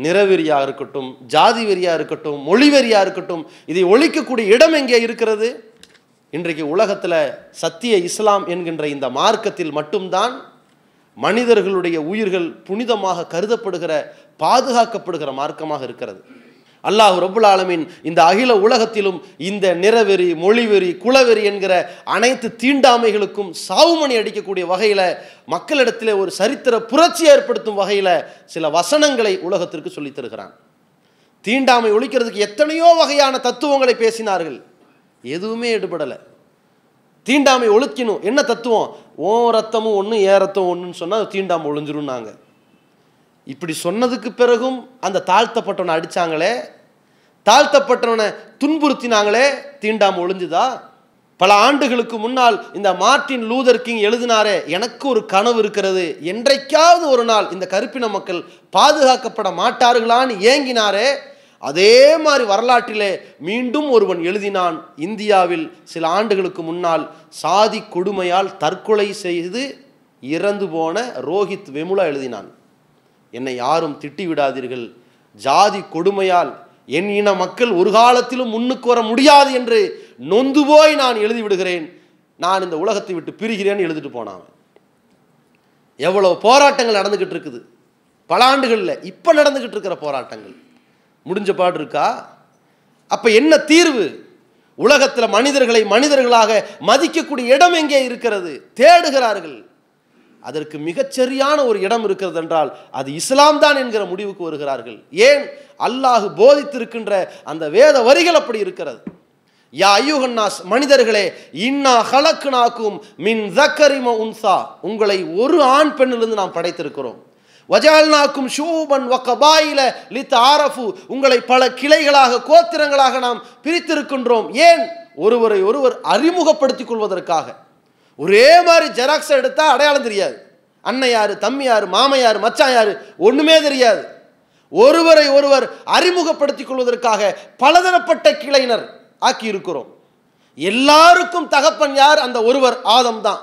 நிறவெறியாக இருக்கட்டும் ஜாதி வெறியாக இருக்கட்டும் மொழி வெறியாக இருக்கட்டும் இதை ஒழிக்கக்கூடிய இடம் எங்கே இருக்கிறது இன்றைக்கு உலகத்தில் சத்திய இஸ்லாம் என்கின்ற இந்த மார்க்கத்தில் மட்டும்தான் மனிதர்களுடைய உயிர்கள் புனிதமாக கருதப்படுகிற பாதுகாக்கப்படுகிற மார்க்கமாக இருக்கிறது அல்லாஹ் ரபுல் ஆலமின் இந்த அகில உலகத்திலும் இந்த நிறவெறி மொழிவெறி குளவெறி என்கிற அனைத்து தீண்டாமைகளுக்கும் சாவுமணி அடிக்கக்கூடிய வகையில் மக்களிடத்தில் ஒரு சரித்திர புரட்சியை ஏற்படுத்தும் வகையில் சில வசனங்களை உலகத்திற்கு சொல்லித்தருகிறான் தீண்டாமை ஒழிக்கிறதுக்கு எத்தனையோ வகையான தத்துவங்களை பேசினார்கள் எதுவுமே எடுபடலை தீண்டாமை ஒழுக்கணும் என்ன தத்துவம் ஓ ரத்தமும் ஒன்று ஏ ரத்தம் ஒன்றுன்னு சொன்னால் அது ஒழிஞ்சிரும் நாங்கள் இப்படி சொன்னதுக்கு பிறகும் அந்த தாழ்த்தப்பட்டவனை அடித்தாங்களே தாழ்த்தப்பட்டவனை துன்புறுத்தினாங்களே தீண்டாமல் ஒழிஞ்சுதா பல ஆண்டுகளுக்கு முன்னால் இந்த மார்ட்டின் லூதர் கிங் எழுதினாரே எனக்கு ஒரு கனவு இருக்கிறது என்றைக்காவது ஒரு நாள் இந்த கருப்பின மக்கள் பாதுகாக்கப்பட மாட்டார்களான்னு ஏங்கினாரே அதே மாதிரி வரலாற்றிலே மீண்டும் ஒருவன் எழுதினான் இந்தியாவில் சில ஆண்டுகளுக்கு முன்னால் சாதி கொடுமையால் தற்கொலை செய்து இறந்து போன ரோஹித் வெமுலா எழுதினான் என்னை யாரும் திட்டி விடாதீர்கள் ஜாதி கொடுமையால் என் இன மக்கள் ஒரு காலத்திலும் முன்னுக்கு வர முடியாது என்று நொந்து போய் நான் எழுதிவிடுகிறேன் நான் இந்த உலகத்தை விட்டு பிரிகிறேன்னு எழுதிட்டு போனான் எவ்வளோ போராட்டங்கள் நடந்துக்கிட்டு இருக்குது பல ஆண்டுகளில் இப்போ நடந்துக்கிட்டு இருக்கிற போராட்டங்கள் முடிஞ்ச பாடு இருக்கா அப்போ என்ன தீர்வு உலகத்தில் மனிதர்களை மனிதர்களாக மதிக்கக்கூடிய இடம் எங்கே இருக்கிறது தேடுகிறார்கள் அதற்கு மிகச்சரியான ஒரு இடம் இருக்கிறது என்றால் அது இஸ்லாம் தான் என்கிற முடிவுக்கு வருகிறார்கள் ஏன் அல்லாஹு போதித்திருக்கின்ற அந்த வேத வரிகள் அப்படி இருக்கிறது யா ஐயுகன்னாஸ் மனிதர்களே இன்னா நாக்கும் மின் தக்கரிம உன்சா உங்களை ஒரு ஆண் பெண்ணிலிருந்து நாம் படைத்திருக்கிறோம் வஜால்னாக்கும் ஷூபன் பாயில லித் ஆரஃபு உங்களை பல கிளைகளாக கோத்திரங்களாக நாம் பிரித்திருக்கின்றோம் ஏன் ஒருவரை ஒருவர் அறிமுகப்படுத்திக் கொள்வதற்காக ஒரே மாதிரி ஜெராக்ஸ் எடுத்தால் அடையாளம் தெரியாது அன்னையார் தம்மியார் மாமையார் யார் ஒன்றுமே தெரியாது ஒருவரை ஒருவர் அறிமுகப்படுத்திக் கொள்வதற்காக பலதரப்பட்ட கிளையினர் ஆக்கி இருக்கிறோம் எல்லாருக்கும் தகப்பன் யார் அந்த ஒருவர் ஆதம் தான்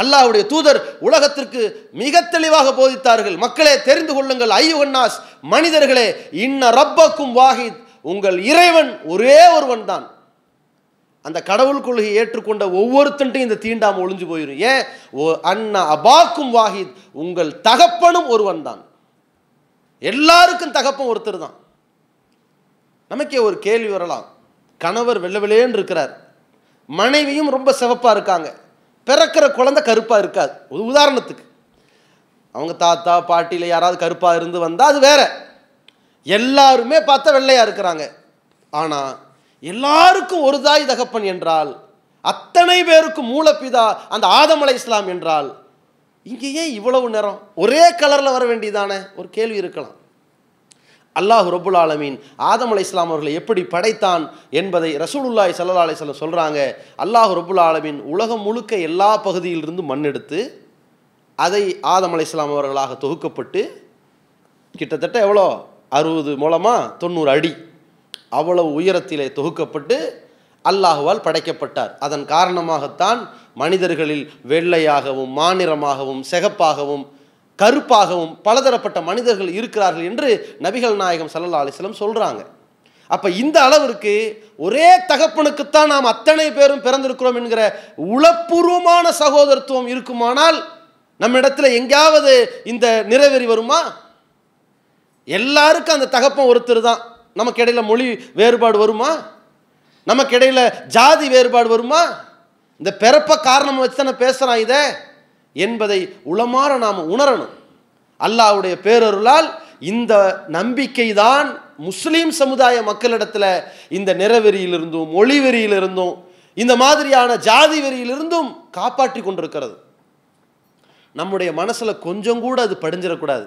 அல்லாவுடைய தூதர் உலகத்திற்கு மிக தெளிவாக போதித்தார்கள் மக்களே தெரிந்து கொள்ளுங்கள் ஐயுகன்னாஸ் மனிதர்களே இன்ன ரப்பக்கும் வாஹித் உங்கள் இறைவன் ஒரே ஒருவன் தான் அந்த கடவுள் கொள்கையை ஏற்றுக்கொண்ட ஒவ்வொருத்தன்ட்டையும் இந்த தீண்டாமல் ஒளிஞ்சு போயிடும் ஏன் ஓ அண்ணா அபாக்கும் வாஹித் உங்கள் தகப்பனும் ஒருவன் தான் எல்லாருக்கும் தகப்பன் ஒருத்தர் தான் நமக்கே ஒரு கேள்வி வரலாம் கணவர் வெள்ள வெளியேன்னு இருக்கிறார் மனைவியும் ரொம்ப சிவப்பாக இருக்காங்க பிறக்கிற குழந்தை கருப்பாக இருக்காது ஒரு உதாரணத்துக்கு அவங்க தாத்தா பாட்டியில் யாராவது கருப்பாக இருந்து வந்தால் அது வேற எல்லாருமே பார்த்தா வெள்ளையாக இருக்கிறாங்க ஆனால் எல்லாருக்கும் ஒரு தாய் தகப்பன் என்றால் அத்தனை பேருக்கும் மூலப்பிதா அந்த ஆதமலை இஸ்லாம் என்றால் இங்கேயே இவ்வளவு நேரம் ஒரே கலரில் வர வேண்டியதானே ஒரு கேள்வி இருக்கலாம் அல்லாஹு ரபுல் ஆலமீன் ஆதம் அலை இஸ்லாம் அவர்களை எப்படி படைத்தான் என்பதை ரசூலுல்லாய் சல்லா சொல்ல சொல்கிறாங்க அல்லாஹு ரபுல் ஆலமீன் உலகம் முழுக்க எல்லா பகுதியிலிருந்து மண்ணெடுத்து அதை ஆதம் அலை இஸ்லாம் அவர்களாக தொகுக்கப்பட்டு கிட்டத்தட்ட எவ்வளோ அறுபது மூலமாக தொண்ணூறு அடி அவ்வளவு உயரத்திலே தொகுக்கப்பட்டு அல்லாஹுவால் படைக்கப்பட்டார் அதன் காரணமாகத்தான் மனிதர்களில் வெள்ளையாகவும் மாநிறமாகவும் செகப்பாகவும் கருப்பாகவும் பலதரப்பட்ட மனிதர்கள் இருக்கிறார்கள் என்று நபிகள் நாயகம் சல்லா அலிஸ்லம் சொல்கிறாங்க அப்போ இந்த அளவிற்கு ஒரே தகப்பனுக்குத்தான் நாம் அத்தனை பேரும் பிறந்திருக்கிறோம் என்கிற உளப்பூர்வமான சகோதரத்துவம் இருக்குமானால் நம்ம இடத்துல எங்கேயாவது இந்த நிறைவேறி வருமா எல்லாருக்கும் அந்த தகப்பன் ஒருத்தர் தான் நமக்கு இடையில மொழி வேறுபாடு வருமா நமக்கு இடையில் ஜாதி வேறுபாடு வருமா இந்த பிறப்பை காரணம் வச்சு தானே பேசுகிறான் இதை என்பதை உளமாற நாம் உணரணும் அல்லாவுடைய பேரருளால் இந்த நம்பிக்கை தான் முஸ்லீம் சமுதாய மக்களிடத்தில் இந்த நிறவெறியிலிருந்தும் மொழி வெறியிலிருந்தும் இந்த மாதிரியான ஜாதி வெறியிலிருந்தும் காப்பாற்றி கொண்டிருக்கிறது நம்முடைய மனசில் கொஞ்சம் கூட அது படிஞ்சிடக்கூடாது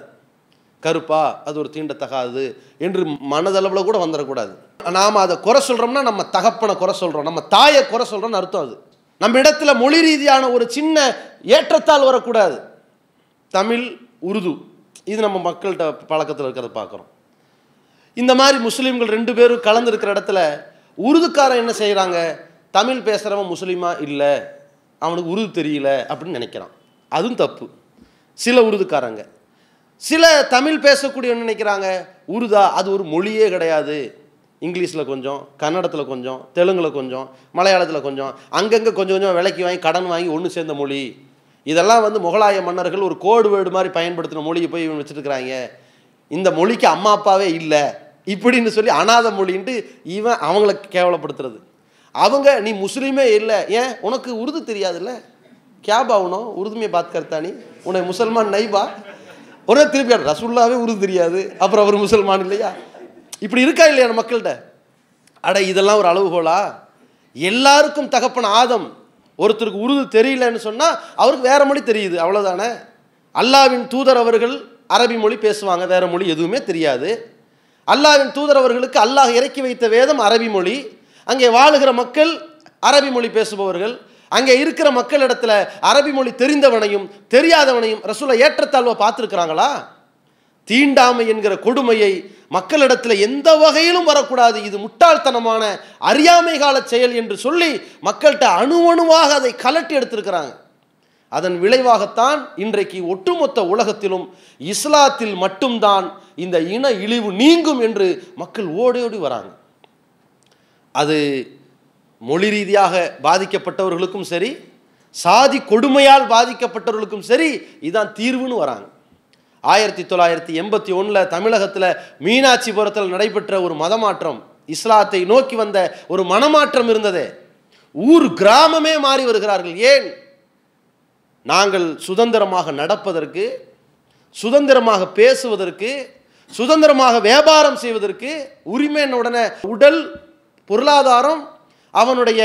கருப்பா அது ஒரு தீண்டத்தகாது என்று மனதளவில் கூட வந்துடக்கூடாது நாம் அதை குறை சொல்கிறோம்னா நம்ம தகப்பனை குறை சொல்கிறோம் நம்ம தாயை குறை சொல்கிறோம்னு அர்த்தம் அது நம்ம இடத்துல மொழி ரீதியான ஒரு சின்ன ஏற்றத்தால் வரக்கூடாது தமிழ் உருது இது நம்ம மக்கள்கிட்ட பழக்கத்தில் இருக்கிறத பார்க்குறோம் இந்த மாதிரி முஸ்லீம்கள் ரெண்டு பேரும் கலந்துருக்கிற இடத்துல உருதுக்காரன் என்ன செய்கிறாங்க தமிழ் பேசுகிறவன் முஸ்லீமா இல்லை அவனுக்கு உருது தெரியல அப்படின்னு நினைக்கிறான் அதுவும் தப்பு சில உருதுக்காரங்க சில தமிழ் பேசக்கூடிய நினைக்கிறாங்க உருதா அது ஒரு மொழியே கிடையாது இங்கிலீஷில் கொஞ்சம் கன்னடத்தில் கொஞ்சம் தெலுங்கில் கொஞ்சம் மலையாளத்தில் கொஞ்சம் அங்கங்கே கொஞ்சம் கொஞ்சம் விலைக்கு வாங்கி கடன் வாங்கி ஒன்று சேர்ந்த மொழி இதெல்லாம் வந்து முகலாய மன்னர்கள் ஒரு கோடு வேர்டு மாதிரி பயன்படுத்தின மொழியை போய் இவன் வச்சுருக்கிறாங்க இந்த மொழிக்கு அம்மா அப்பாவே இல்லை இப்படின்னு சொல்லி அனாத மொழின்ட்டு இவன் அவங்கள கேவலப்படுத்துறது அவங்க நீ முஸ்லீமே இல்லை ஏன் உனக்கு உருது தெரியாதுல்ல கேப் ஆகணும் உருதுமே பாத்கர்த்தானி கர்த்தானி உன்னை முசல்மான் நைபா ஒரே திருப்பி ரசுல்லாவே உருது தெரியாது அப்புறம் அவர் முசல்மான் இல்லையா இப்படி இருக்கா இல்லையா மக்கள்கிட்ட அட இதெல்லாம் ஒரு அளவுகோலா எல்லாருக்கும் தகப்பன் ஆதம் ஒருத்தருக்கு உருது தெரியலன்னு சொன்னால் அவருக்கு வேறு மொழி தெரியுது அவ்வளோதானே அல்லாவின் தூதர் அவர்கள் அரபி மொழி பேசுவாங்க வேறு மொழி எதுவுமே தெரியாது அல்லாவின் தூதர் அவர்களுக்கு அல்லாஹ் இறக்கி வைத்த வேதம் அரபி மொழி அங்கே வாழுகிற மக்கள் அரபி மொழி பேசுபவர்கள் அங்கே இருக்கிற மக்களிடத்தில் அரபி மொழி தெரிந்தவனையும் தெரியாதவனையும் ரசூலை ஏற்றத்தாழ்வை பார்த்துருக்குறாங்களா தீண்டாமை என்கிற கொடுமையை மக்களிடத்தில் எந்த வகையிலும் வரக்கூடாது இது முட்டாள்தனமான அறியாமை கால செயல் என்று சொல்லி மக்கள்கிட்ட அணு அணுவாக அதை கலட்டி எடுத்திருக்கிறாங்க அதன் விளைவாகத்தான் இன்றைக்கு ஒட்டுமொத்த உலகத்திலும் இஸ்லாத்தில் மட்டும்தான் இந்த இன இழிவு நீங்கும் என்று மக்கள் ஓடியோடி வராங்க அது மொழி ரீதியாக பாதிக்கப்பட்டவர்களுக்கும் சரி சாதி கொடுமையால் பாதிக்கப்பட்டவர்களுக்கும் சரி இதுதான் தீர்வுன்னு வராங்க ஆயிரத்தி தொள்ளாயிரத்தி எண்பத்தி ஒன்றில் தமிழகத்தில் மீனாட்சிபுரத்தில் நடைபெற்ற ஒரு மதமாற்றம் இஸ்லாத்தை நோக்கி வந்த ஒரு மனமாற்றம் இருந்ததே ஊர் கிராமமே மாறி வருகிறார்கள் ஏன் நாங்கள் சுதந்திரமாக நடப்பதற்கு சுதந்திரமாக பேசுவதற்கு சுதந்திரமாக வியாபாரம் செய்வதற்கு உரிமையின் உடனே உடல் பொருளாதாரம் அவனுடைய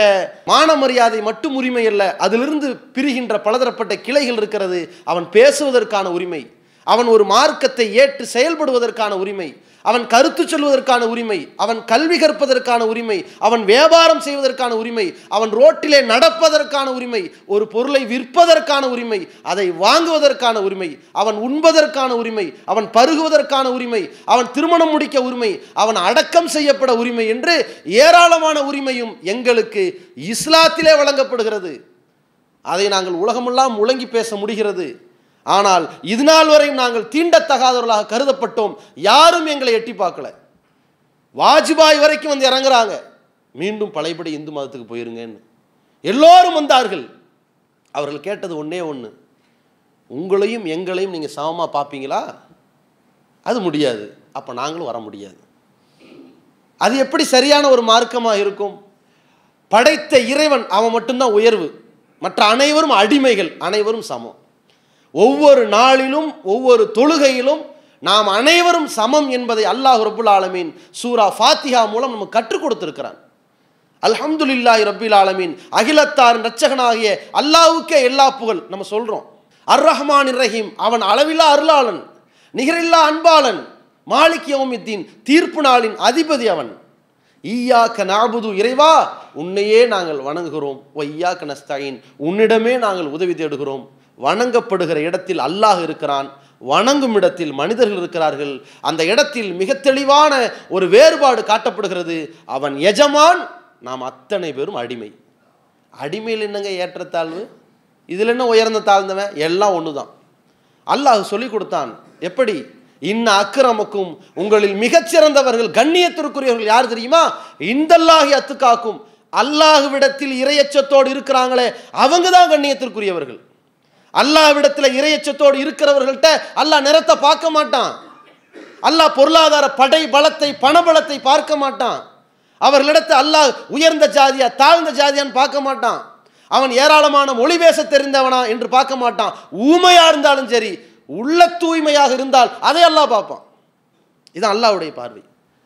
மான மரியாதை மட்டும் உரிமை அல்ல அதிலிருந்து பிரிகின்ற பலதரப்பட்ட கிளைகள் இருக்கிறது அவன் பேசுவதற்கான உரிமை அவன் ஒரு மார்க்கத்தை ஏற்று செயல்படுவதற்கான உரிமை அவன் கருத்து சொல்வதற்கான உரிமை அவன் கல்வி கற்பதற்கான உரிமை அவன் வியாபாரம் செய்வதற்கான உரிமை அவன் ரோட்டிலே நடப்பதற்கான உரிமை ஒரு பொருளை விற்பதற்கான உரிமை அதை வாங்குவதற்கான உரிமை அவன் உண்பதற்கான உரிமை அவன் பருகுவதற்கான உரிமை அவன் திருமணம் முடிக்க உரிமை அவன் அடக்கம் செய்யப்பட உரிமை என்று ஏராளமான உரிமையும் எங்களுக்கு இஸ்லாத்திலே வழங்கப்படுகிறது அதை நாங்கள் உலகமெல்லாம் முழங்கி பேச முடிகிறது ஆனால் இது நாள் வரையும் நாங்கள் தீண்டத்தகாதவர்களாக கருதப்பட்டோம் யாரும் எங்களை எட்டி பார்க்கல வாஜ்பாய் வரைக்கும் வந்து இறங்குறாங்க மீண்டும் பழையபடி இந்து மதத்துக்கு போயிருங்கன்னு எல்லோரும் வந்தார்கள் அவர்கள் கேட்டது ஒன்றே ஒன்று உங்களையும் எங்களையும் நீங்கள் சமமாக பார்ப்பீங்களா அது முடியாது அப்போ நாங்களும் வர முடியாது அது எப்படி சரியான ஒரு மார்க்கமாக இருக்கும் படைத்த இறைவன் அவன் மட்டும்தான் உயர்வு மற்ற அனைவரும் அடிமைகள் அனைவரும் சமம் ஒவ்வொரு நாளிலும் ஒவ்வொரு தொழுகையிலும் நாம் அனைவரும் சமம் என்பதை அல்லாஹ் ரபுல் ஆலமீன் சூரா ஃபாத்திஹா மூலம் நமக்கு கற்றுக் கொடுத்திருக்கிறான் இல்லாய் ரபில் ஆலமீன் அகிலத்தாரின் ரச்சகனாகிய அல்லாவுக்கே எல்லா புகழ் நம்ம சொல்கிறோம் அர் ரஹ்மான் ரஹீம் அவன் அளவில்லா அருளாளன் நிகரில்லா அன்பாளன் மாலிக் யவுமித்தீன் தீர்ப்பு நாளின் அதிபதி அவன் ஈயா க நாபுது இறைவா உன்னையே நாங்கள் வணங்குகிறோம் ஒய்யா நஸ்தாயின் உன்னிடமே நாங்கள் உதவி தேடுகிறோம் வணங்கப்படுகிற இடத்தில் அல்லாஹ் இருக்கிறான் வணங்கும் இடத்தில் மனிதர்கள் இருக்கிறார்கள் அந்த இடத்தில் மிக தெளிவான ஒரு வேறுபாடு காட்டப்படுகிறது அவன் எஜமான் நாம் அத்தனை பேரும் அடிமை அடிமையில் என்னங்க ஏற்றத்தாழ்வு இதில் என்ன உயர்ந்த தாழ்ந்தவன் எல்லாம் ஒன்று தான் அல்லாஹ் சொல்லி கொடுத்தான் எப்படி இன்ன அக்கிரமக்கும் உங்களில் மிகச்சிறந்தவர்கள் கண்ணியத்திற்குரியவர்கள் யார் தெரியுமா இந்தல்லாகி அத்துக்காக்கும் அல்லாஹுவிடத்தில் இரையச்சத்தோடு இருக்கிறாங்களே அவங்க தான் கண்ணியத்திற்குரியவர்கள் அல்லாவிடத்தில் இறையச்சத்தோடு இருக்கிறவர்கள்ட்ட அல்லாஹ் நிறத்தை பார்க்க மாட்டான் அல்லாஹ் பொருளாதார படை பலத்தை பணபலத்தை பார்க்க மாட்டான் அவர்களிடத்தை அல்லாஹ் உயர்ந்த ஜாதியா தாழ்ந்த ஜாதியான்னு பார்க்க மாட்டான் அவன் ஏராளமான மொழி பேச தெரிந்தவனா என்று பார்க்க மாட்டான் ஊமையா இருந்தாலும் சரி உள்ள தூய்மையாக இருந்தால் அதை அல்லாஹ் பார்ப்பான் இது அல்லாவுடைய பார்வை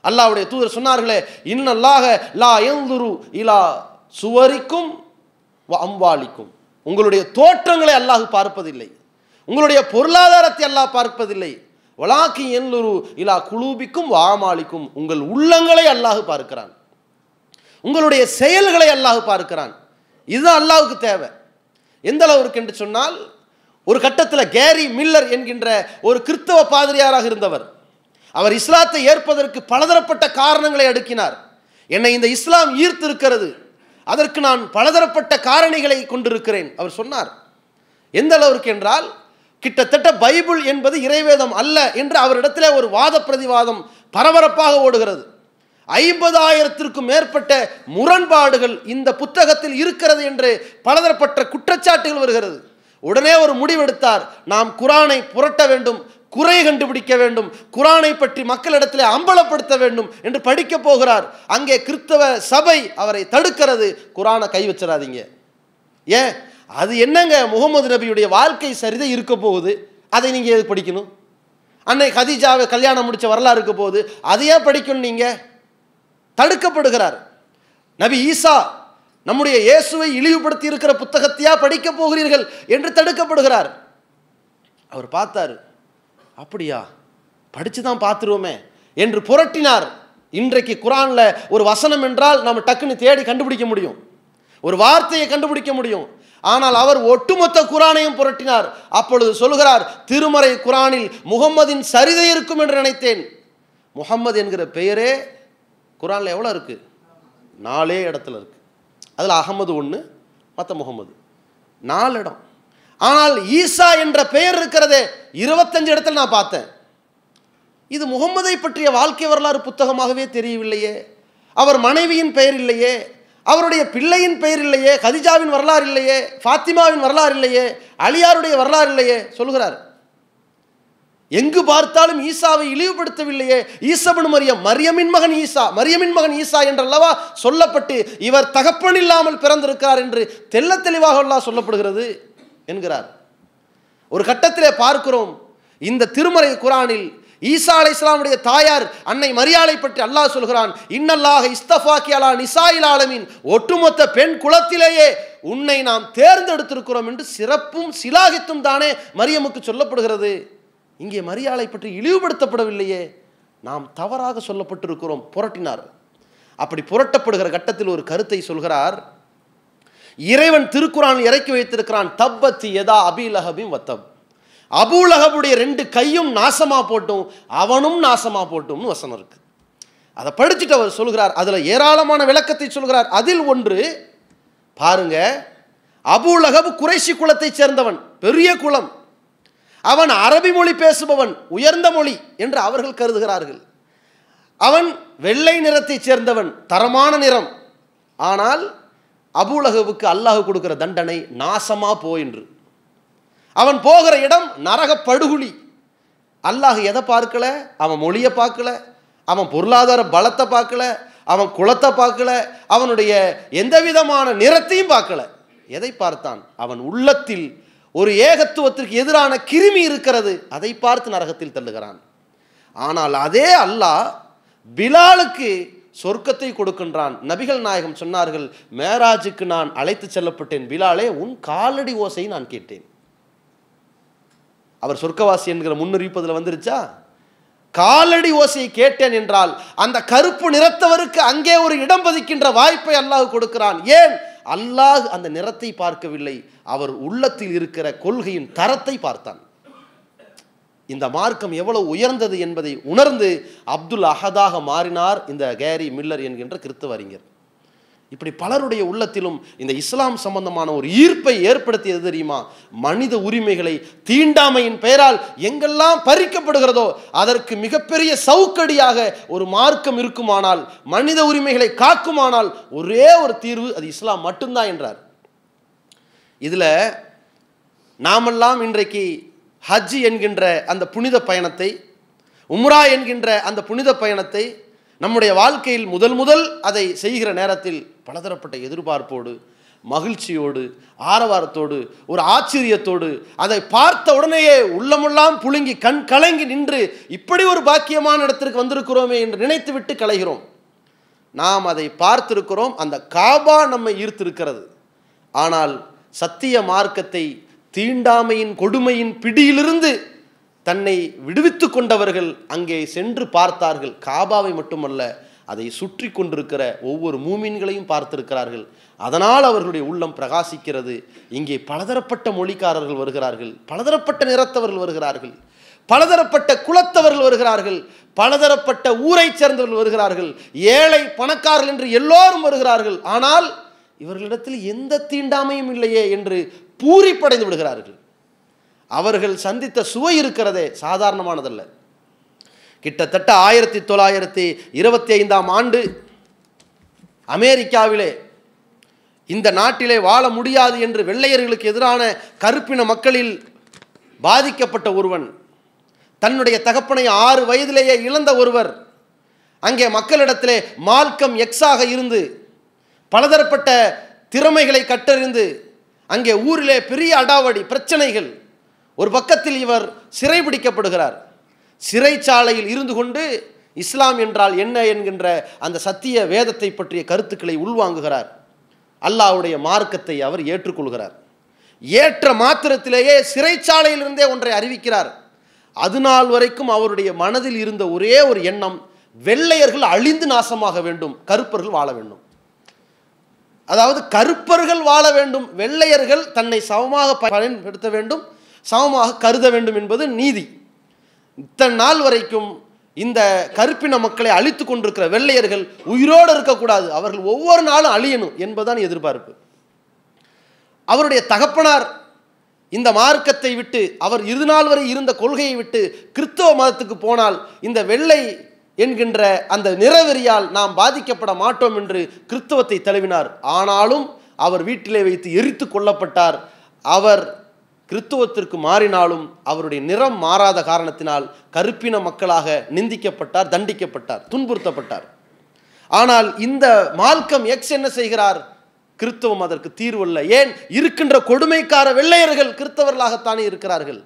அல்லாவுடைய தூதர் சொன்னார்களே இன்னல்லாக லா எந்துரு இலா சுவரிக்கும் அம்பாளிக்கும் உங்களுடைய தோற்றங்களை அல்லாஹ் பார்ப்பதில்லை உங்களுடைய பொருளாதாரத்தை அல்லாஹ் பார்ப்பதில்லை வலாக்கு என்லுரு இலா குலூபிக்கும் வாமாளிக்கும் உங்கள் உள்ளங்களை அல்லாஹ் பார்க்கிறான் உங்களுடைய செயல்களை அல்லாஹ் பார்க்கிறான் இதுதான் அல்லாவுக்கு தேவை எந்த அளவுக்கு என்று சொன்னால் ஒரு கட்டத்தில் கேரி மில்லர் என்கின்ற ஒரு கிறித்தவ பாதிரியாராக இருந்தவர் அவர் இஸ்லாத்தை ஏற்பதற்கு பலதரப்பட்ட காரணங்களை அடுக்கினார் என்னை இந்த இஸ்லாம் ஈர்த்திருக்கிறது அதற்கு நான் பலதரப்பட்ட காரணிகளை கொண்டிருக்கிறேன் அவர் சொன்னார் எந்த அளவிற்கு என்றால் கிட்டத்தட்ட பைபிள் என்பது இறைவேதம் அல்ல என்று அவரிடத்தில் ஒரு வாத பிரதிவாதம் பரபரப்பாக ஓடுகிறது ஐம்பதாயிரத்திற்கும் மேற்பட்ட முரண்பாடுகள் இந்த புத்தகத்தில் இருக்கிறது என்று பலதரப்பட்ட குற்றச்சாட்டுகள் வருகிறது உடனே ஒரு முடிவெடுத்தார் நாம் குரானை புரட்ட வேண்டும் குறை கண்டுபிடிக்க வேண்டும் குரானை பற்றி மக்களிடத்தில் அம்பலப்படுத்த வேண்டும் என்று படிக்க போகிறார் அங்கே கிறிஸ்தவ சபை அவரை தடுக்கிறது குரானை கை வச்சிடாதீங்க ஏன் அது என்னங்க முகமது நபியுடைய வாழ்க்கை சரிதை இருக்க போகுது அதை நீங்கள் எது படிக்கணும் அன்னை ஹதீஜாவை கல்யாணம் முடித்த வரலாறு இருக்க போகுது அதையே படிக்கணும் நீங்கள் தடுக்கப்படுகிறார் நபி ஈசா நம்முடைய இயேசுவை இழிவுபடுத்தி இருக்கிற புத்தகத்தையா படிக்க போகிறீர்கள் என்று தடுக்கப்படுகிறார் அவர் பார்த்தாரு அப்படியா படித்து தான் பார்த்துருவோமே என்று புரட்டினார் இன்றைக்கு குரானில் ஒரு வசனம் என்றால் நம்ம டக்குன்னு தேடி கண்டுபிடிக்க முடியும் ஒரு வார்த்தையை கண்டுபிடிக்க முடியும் ஆனால் அவர் ஒட்டுமொத்த குரானையும் புரட்டினார் அப்பொழுது சொல்கிறார் திருமறை குரானில் முகம்மதின் சரிதை இருக்கும் என்று நினைத்தேன் முகம்மது என்கிற பெயரே குரானில் எவ்வளோ இருக்குது நாலே இடத்துல இருக்குது அதில் அகமது ஒன்று மற்ற முகமது நாலு இடம் ஆனால் ஈசா என்ற பெயர் இருக்கிறதே இருபத்தஞ்சு இடத்துல நான் பார்த்தேன் இது முகம்மதை பற்றிய வாழ்க்கை வரலாறு புத்தகமாகவே தெரியவில்லையே அவர் மனைவியின் பெயர் இல்லையே அவருடைய பிள்ளையின் பெயர் இல்லையே கதிஜாவின் வரலாறு இல்லையே ஃபாத்திமாவின் வரலாறு இல்லையே அலியாருடைய வரலாறு இல்லையே சொல்கிறார் எங்கு பார்த்தாலும் ஈசாவை இழிவுபடுத்தவில்லையே ஈசபனு மரியம் மரியமின் மகன் ஈசா மரியமின் மகன் ஈசா என்றல்லவா சொல்லப்பட்டு இவர் தகப்பன் இல்லாமல் பிறந்திருக்கிறார் என்று தெல்ல தெளிவாக சொல்லப்படுகிறது என்கிறார் ஒரு கட்டத்திலே பார்க்கிறோம் இந்த திருமறை குரானில் ஈசா அலை இஸ்லாமுடைய தாயார் அன்னை மரியாதை பற்றி அல்லாஹ் சொல்கிறான் இன்னல்லாக இஸ்தபாக்கி அலா நிசாயில் ஆலமின் ஒட்டுமொத்த பெண் குலத்திலேயே உன்னை நாம் தேர்ந்தெடுத்திருக்கிறோம் என்று சிறப்பும் சிலாகித்தும் தானே மரியமுக்கு சொல்லப்படுகிறது இங்கே மரியாதை பற்றி இழிவுபடுத்தப்படவில்லையே நாம் தவறாக சொல்லப்பட்டிருக்கிறோம் புரட்டினார் அப்படி புரட்டப்படுகிற கட்டத்தில் ஒரு கருத்தை சொல்கிறார் இறைவன் திருக்குறான் இறக்கி வைத்திருக்கிறான் தப்பத்து எதா அபிலகபின் வத்தம் அபுலகபுடைய ரெண்டு கையும் நாசமாக போட்டும் அவனும் நாசமாக போட்டும்னு வசனம் இருக்கு அதை படிச்சுட்டு அவர் சொல்கிறார் அதில் ஏராளமான விளக்கத்தை சொல்கிறார் அதில் ஒன்று பாருங்க அபுலகபு குறைசி குலத்தைச் சேர்ந்தவன் பெரிய குலம் அவன் அரபி மொழி பேசுபவன் உயர்ந்த மொழி என்று அவர்கள் கருதுகிறார்கள் அவன் வெள்ளை நிறத்தைச் சேர்ந்தவன் தரமான நிறம் ஆனால் அபூலகவுக்கு அல்லாஹ் கொடுக்குற தண்டனை நாசமாக போயின்று அவன் போகிற இடம் நரக படுகுழி அல்லாஹ் எதை பார்க்கல அவன் மொழியை பார்க்கல அவன் பொருளாதார பலத்தை பார்க்கல அவன் குலத்தை பார்க்கல அவனுடைய எந்த விதமான நிறத்தையும் பார்க்கல எதை பார்த்தான் அவன் உள்ளத்தில் ஒரு ஏகத்துவத்திற்கு எதிரான கிருமி இருக்கிறது அதை பார்த்து நரகத்தில் தள்ளுகிறான் ஆனால் அதே அல்லாஹ் பிலாலுக்கு சொர்க்கத்தை கொடுக்கின்றான் நபிகள் நாயகம் சொன்னார்கள் மேராஜுக்கு நான் அழைத்து செல்லப்பட்டேன் பிலாலே உன் காலடி ஓசை நான் கேட்டேன் அவர் சொர்க்கவாசி என்கிற முன்னறிவிப்பதில் வந்துருச்சா காலடி ஓசையை கேட்டேன் என்றால் அந்த கருப்பு நிறத்தவருக்கு அங்கே ஒரு இடம் பதிக்கின்ற வாய்ப்பை அல்லாஹ் கொடுக்கிறான் ஏன் அல்லாஹ் அந்த நிறத்தை பார்க்கவில்லை அவர் உள்ளத்தில் இருக்கிற கொள்கையின் தரத்தை பார்த்தான் இந்த மார்க்கம் எவ்வளவு உயர்ந்தது என்பதை உணர்ந்து அப்துல் அஹதாக மாறினார் இந்த கேரி மில்லர் என்கின்ற கிறிஸ்தவ அறிஞர் இப்படி பலருடைய உள்ளத்திலும் இந்த இஸ்லாம் சம்பந்தமான ஒரு ஈர்ப்பை ஏற்படுத்தியது தெரியுமா மனித உரிமைகளை தீண்டாமையின் பெயரால் எங்கெல்லாம் பறிக்கப்படுகிறதோ அதற்கு மிகப்பெரிய சவுக்கடியாக ஒரு மார்க்கம் இருக்குமானால் மனித உரிமைகளை காக்குமானால் ஒரே ஒரு தீர்வு அது இஸ்லாம் மட்டும்தான் என்றார் இதில் நாமெல்லாம் இன்றைக்கு ஹஜ் என்கின்ற அந்த புனித பயணத்தை உம்ரா என்கின்ற அந்த புனித பயணத்தை நம்முடைய வாழ்க்கையில் முதல் முதல் அதை செய்கிற நேரத்தில் பலதரப்பட்ட எதிர்பார்ப்போடு மகிழ்ச்சியோடு ஆரவாரத்தோடு ஒரு ஆச்சரியத்தோடு அதை பார்த்த உடனேயே உள்ளமெல்லாம் புழுங்கி கண் கலங்கி நின்று இப்படி ஒரு பாக்கியமான இடத்திற்கு வந்திருக்கிறோமே என்று நினைத்துவிட்டு கலைகிறோம் நாம் அதை பார்த்திருக்கிறோம் அந்த காபா நம்மை ஈர்த்திருக்கிறது ஆனால் சத்திய மார்க்கத்தை தீண்டாமையின் கொடுமையின் பிடியிலிருந்து தன்னை விடுவித்து கொண்டவர்கள் அங்கே சென்று பார்த்தார்கள் காபாவை மட்டுமல்ல அதை சுற்றி கொண்டிருக்கிற ஒவ்வொரு மூமீன்களையும் பார்த்திருக்கிறார்கள் அதனால் அவர்களுடைய உள்ளம் பிரகாசிக்கிறது இங்கே பலதரப்பட்ட மொழிக்காரர்கள் வருகிறார்கள் பலதரப்பட்ட நிறத்தவர்கள் வருகிறார்கள் பலதரப்பட்ட குலத்தவர்கள் வருகிறார்கள் பலதரப்பட்ட ஊரை சேர்ந்தவர்கள் வருகிறார்கள் ஏழை பணக்காரர்கள் என்று எல்லோரும் வருகிறார்கள் ஆனால் இவர்களிடத்தில் எந்த தீண்டாமையும் இல்லையே என்று பூரிப்படைந்து விடுகிறார்கள் அவர்கள் சந்தித்த சுவை இருக்கிறதே சாதாரணமானதல்ல கிட்டத்தட்ட ஆயிரத்தி தொள்ளாயிரத்தி இருபத்தி ஐந்தாம் ஆண்டு அமெரிக்காவிலே இந்த நாட்டிலே வாழ முடியாது என்று வெள்ளையர்களுக்கு எதிரான கருப்பின மக்களில் பாதிக்கப்பட்ட ஒருவன் தன்னுடைய தகப்பனை ஆறு வயதிலேயே இழந்த ஒருவர் அங்கே மக்களிடத்திலே மால்கம் எக்ஸாக இருந்து பலதரப்பட்ட திறமைகளை கட்டறிந்து அங்கே ஊரிலே பெரிய அடாவடி பிரச்சனைகள் ஒரு பக்கத்தில் இவர் சிறைபிடிக்கப்படுகிறார் சிறைச்சாலையில் இருந்து கொண்டு இஸ்லாம் என்றால் என்ன என்கின்ற அந்த சத்திய வேதத்தை பற்றிய கருத்துக்களை உள்வாங்குகிறார் அல்லாவுடைய மார்க்கத்தை அவர் ஏற்றுக்கொள்கிறார் ஏற்ற மாத்திரத்திலேயே சிறைச்சாலையிலிருந்தே ஒன்றை அறிவிக்கிறார் அது நாள் வரைக்கும் அவருடைய மனதில் இருந்த ஒரே ஒரு எண்ணம் வெள்ளையர்கள் அழிந்து நாசமாக வேண்டும் கருப்பர்கள் வாழ வேண்டும் அதாவது கருப்பர்கள் வாழ வேண்டும் வெள்ளையர்கள் தன்னை சமமாக பயன்படுத்த வேண்டும் சமமாக கருத வேண்டும் என்பது நீதி இத்தனை நாள் வரைக்கும் இந்த கருப்பின மக்களை அழித்து கொண்டிருக்கிற வெள்ளையர்கள் உயிரோடு இருக்கக்கூடாது அவர்கள் ஒவ்வொரு நாளும் அழியணும் என்பதுதான் எதிர்பார்ப்பு அவருடைய தகப்பனார் இந்த மார்க்கத்தை விட்டு அவர் இருநாள் வரை இருந்த கொள்கையை விட்டு கிறிஸ்தவ மதத்துக்கு போனால் இந்த வெள்ளை என்கின்ற அந்த நிறவெறியால் நாம் பாதிக்கப்பட மாட்டோம் என்று கிறிஸ்தவத்தை தழுவினார் ஆனாலும் அவர் வீட்டிலே வைத்து எரித்து கொல்லப்பட்டார் அவர் கிறித்துவத்திற்கு மாறினாலும் அவருடைய நிறம் மாறாத காரணத்தினால் கருப்பின மக்களாக நிந்திக்கப்பட்டார் தண்டிக்கப்பட்டார் துன்புறுத்தப்பட்டார் ஆனால் இந்த மால்கம் எக்ஸ் என்ன செய்கிறார் கிறிஸ்தவம் அதற்கு தீர்வல்ல ஏன் இருக்கின்ற கொடுமைக்கார வெள்ளையர்கள் கிறித்தவர்களாகத்தானே இருக்கிறார்கள்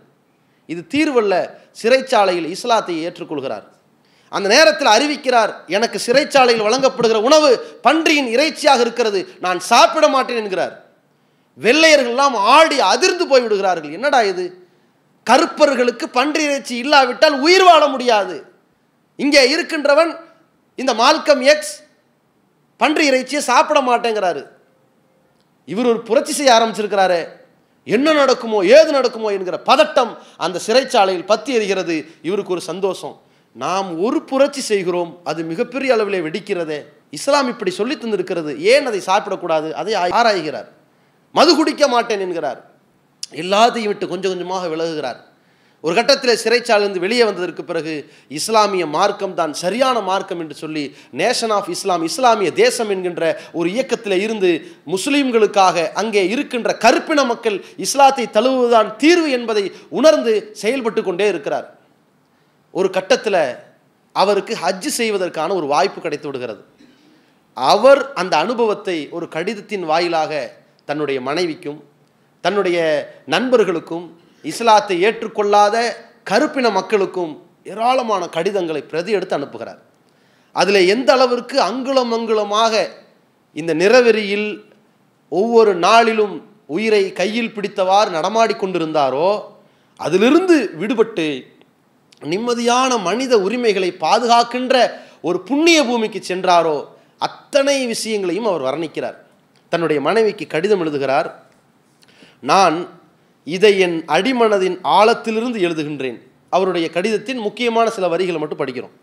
இது தீர்வல்ல சிறைச்சாலையில் இஸ்லாத்தை ஏற்றுக்கொள்கிறார் அந்த நேரத்தில் அறிவிக்கிறார் எனக்கு சிறைச்சாலையில் வழங்கப்படுகிற உணவு பன்றியின் இறைச்சியாக இருக்கிறது நான் சாப்பிட மாட்டேன் என்கிறார் வெள்ளையர்கள்லாம் ஆடி அதிர்ந்து போய்விடுகிறார்கள் என்னடா இது கருப்பர்களுக்கு பன்றி இறைச்சி இல்லாவிட்டால் உயிர் வாழ முடியாது இங்கே இருக்கின்றவன் இந்த மால்கம் எக்ஸ் பன்றி இறைச்சியை சாப்பிட மாட்டேங்கிறாரு இவர் ஒரு புரட்சி செய்ய ஆரம்பிச்சிருக்கிறாரு என்ன நடக்குமோ ஏது நடக்குமோ என்கிற பதட்டம் அந்த சிறைச்சாலையில் பத்தி எறிகிறது இவருக்கு ஒரு சந்தோஷம் நாம் ஒரு புரட்சி செய்கிறோம் அது மிகப்பெரிய அளவில் வெடிக்கிறதே இஸ்லாம் இப்படி சொல்லி தந்திருக்கிறது ஏன் அதை சாப்பிடக்கூடாது அதை ஆராய்கிறார் மது குடிக்க மாட்டேன் என்கிறார் எல்லாத்தையும் விட்டு கொஞ்சம் கொஞ்சமாக விலகுகிறார் ஒரு கட்டத்தில் சிறைச்சாலிருந்து வெளியே வந்ததற்கு பிறகு இஸ்லாமிய மார்க்கம் தான் சரியான மார்க்கம் என்று சொல்லி நேஷன் ஆஃப் இஸ்லாம் இஸ்லாமிய தேசம் என்கின்ற ஒரு இயக்கத்தில் இருந்து முஸ்லீம்களுக்காக அங்கே இருக்கின்ற கருப்பின மக்கள் இஸ்லாத்தை தழுவுவதுதான் தீர்வு என்பதை உணர்ந்து செயல்பட்டு கொண்டே இருக்கிறார் ஒரு கட்டத்தில் அவருக்கு ஹஜ்ஜு செய்வதற்கான ஒரு வாய்ப்பு கிடைத்து விடுகிறது அவர் அந்த அனுபவத்தை ஒரு கடிதத்தின் வாயிலாக தன்னுடைய மனைவிக்கும் தன்னுடைய நண்பர்களுக்கும் இஸ்லாத்தை ஏற்றுக்கொள்ளாத கருப்பின மக்களுக்கும் ஏராளமான கடிதங்களை பிரதி எடுத்து அனுப்புகிறார் அதில் எந்த அளவிற்கு அங்குலம் அங்குலமாக இந்த நிறவெறியில் ஒவ்வொரு நாளிலும் உயிரை கையில் பிடித்தவாறு நடமாடி கொண்டிருந்தாரோ அதிலிருந்து விடுபட்டு நிம்மதியான மனித உரிமைகளை பாதுகாக்கின்ற ஒரு புண்ணிய பூமிக்கு சென்றாரோ அத்தனை விஷயங்களையும் அவர் வர்ணிக்கிறார் தன்னுடைய மனைவிக்கு கடிதம் எழுதுகிறார் நான் இதை என் அடிமனதின் ஆழத்திலிருந்து எழுதுகின்றேன் அவருடைய கடிதத்தின் முக்கியமான சில வரிகளை மட்டும் படிக்கிறோம்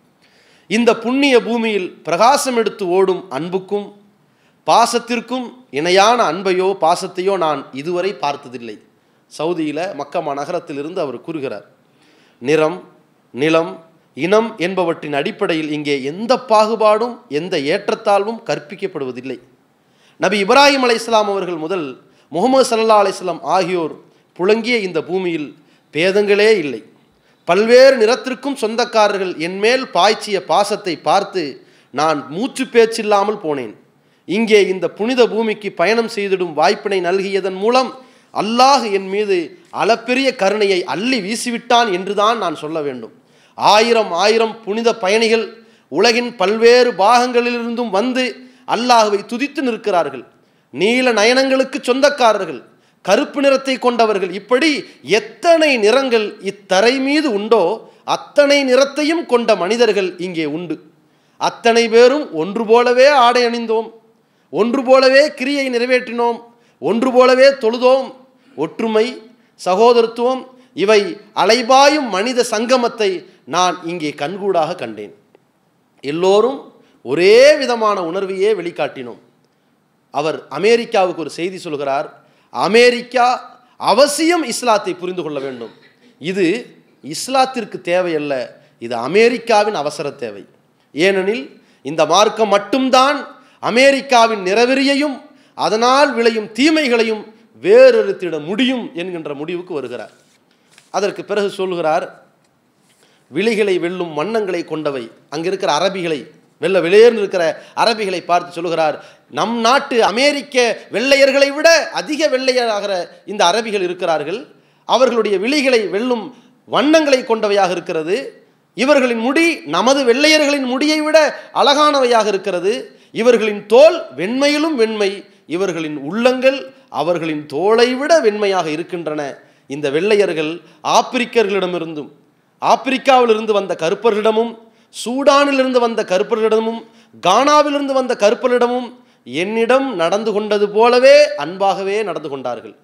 இந்த புண்ணிய பூமியில் பிரகாசம் எடுத்து ஓடும் அன்புக்கும் பாசத்திற்கும் இணையான அன்பையோ பாசத்தையோ நான் இதுவரை பார்த்ததில்லை சவுதியில் மக்கமா நகரத்திலிருந்து அவர் கூறுகிறார் நிறம் நிலம் இனம் என்பவற்றின் அடிப்படையில் இங்கே எந்த பாகுபாடும் எந்த ஏற்றத்தாழ்வும் கற்பிக்கப்படுவதில்லை நபி இப்ராஹிம் அலை இஸ்லாம் அவர்கள் முதல் முகமது சல்லா அலிஸ்லாம் ஆகியோர் புழங்கிய இந்த பூமியில் பேதங்களே இல்லை பல்வேறு நிறத்திற்கும் சொந்தக்காரர்கள் என்மேல் பாய்ச்சிய பாசத்தை பார்த்து நான் மூச்சு பேச்சில்லாமல் போனேன் இங்கே இந்த புனித பூமிக்கு பயணம் செய்திடும் வாய்ப்பினை நல்கியதன் மூலம் அல்லாஹ் என் மீது அளப்பெரிய கருணையை அள்ளி வீசிவிட்டான் என்றுதான் நான் சொல்ல வேண்டும் ஆயிரம் ஆயிரம் புனித பயணிகள் உலகின் பல்வேறு பாகங்களிலிருந்தும் வந்து அல்லாஹுவை துதித்து நிற்கிறார்கள் நீல நயனங்களுக்கு சொந்தக்காரர்கள் கருப்பு நிறத்தை கொண்டவர்கள் இப்படி எத்தனை நிறங்கள் இத்தரை மீது உண்டோ அத்தனை நிறத்தையும் கொண்ட மனிதர்கள் இங்கே உண்டு அத்தனை பேரும் ஒன்று போலவே ஆடை அணிந்தோம் ஒன்று போலவே கிரியை நிறைவேற்றினோம் ஒன்று போலவே தொழுதோம் ஒற்றுமை சகோதரத்துவம் இவை அலைபாயும் மனித சங்கமத்தை நான் இங்கே கண்கூடாக கண்டேன் எல்லோரும் ஒரே விதமான உணர்வையே வெளிக்காட்டினோம் அவர் அமெரிக்காவுக்கு ஒரு செய்தி சொல்கிறார் அமெரிக்கா அவசியம் இஸ்லாத்தை புரிந்து கொள்ள வேண்டும் இது இஸ்லாத்திற்கு தேவையல்ல இது அமெரிக்காவின் அவசர தேவை ஏனெனில் இந்த மார்க்கம் மட்டும்தான் அமெரிக்காவின் நிறவெறியையும் அதனால் விளையும் தீமைகளையும் வேறொருத்திட முடியும் என்கின்ற முடிவுக்கு வருகிறார் அதற்கு பிறகு சொல்கிறார் விழிகளை வெல்லும் வண்ணங்களை கொண்டவை அங்கே இருக்கிற அரபிகளை வெல்ல வெளியேறு இருக்கிற அரபிகளை பார்த்து சொல்லுகிறார் நம் நாட்டு அமெரிக்க வெள்ளையர்களை விட அதிக வெள்ளையராகிற இந்த அரபிகள் இருக்கிறார்கள் அவர்களுடைய விழிகளை வெல்லும் வண்ணங்களை கொண்டவையாக இருக்கிறது இவர்களின் முடி நமது வெள்ளையர்களின் முடியை விட அழகானவையாக இருக்கிறது இவர்களின் தோல் வெண்மையிலும் வெண்மை இவர்களின் உள்ளங்கள் அவர்களின் தோலை விட வெண்மையாக இருக்கின்றன இந்த வெள்ளையர்கள் ஆப்பிரிக்கர்களிடமிருந்தும் ஆப்பிரிக்காவிலிருந்து வந்த கருப்பர்களிடமும் சூடானிலிருந்து வந்த கருப்பர்களிடமும் கானாவிலிருந்து வந்த கருப்பர்களிடமும் என்னிடம் நடந்து கொண்டது போலவே அன்பாகவே நடந்து கொண்டார்கள்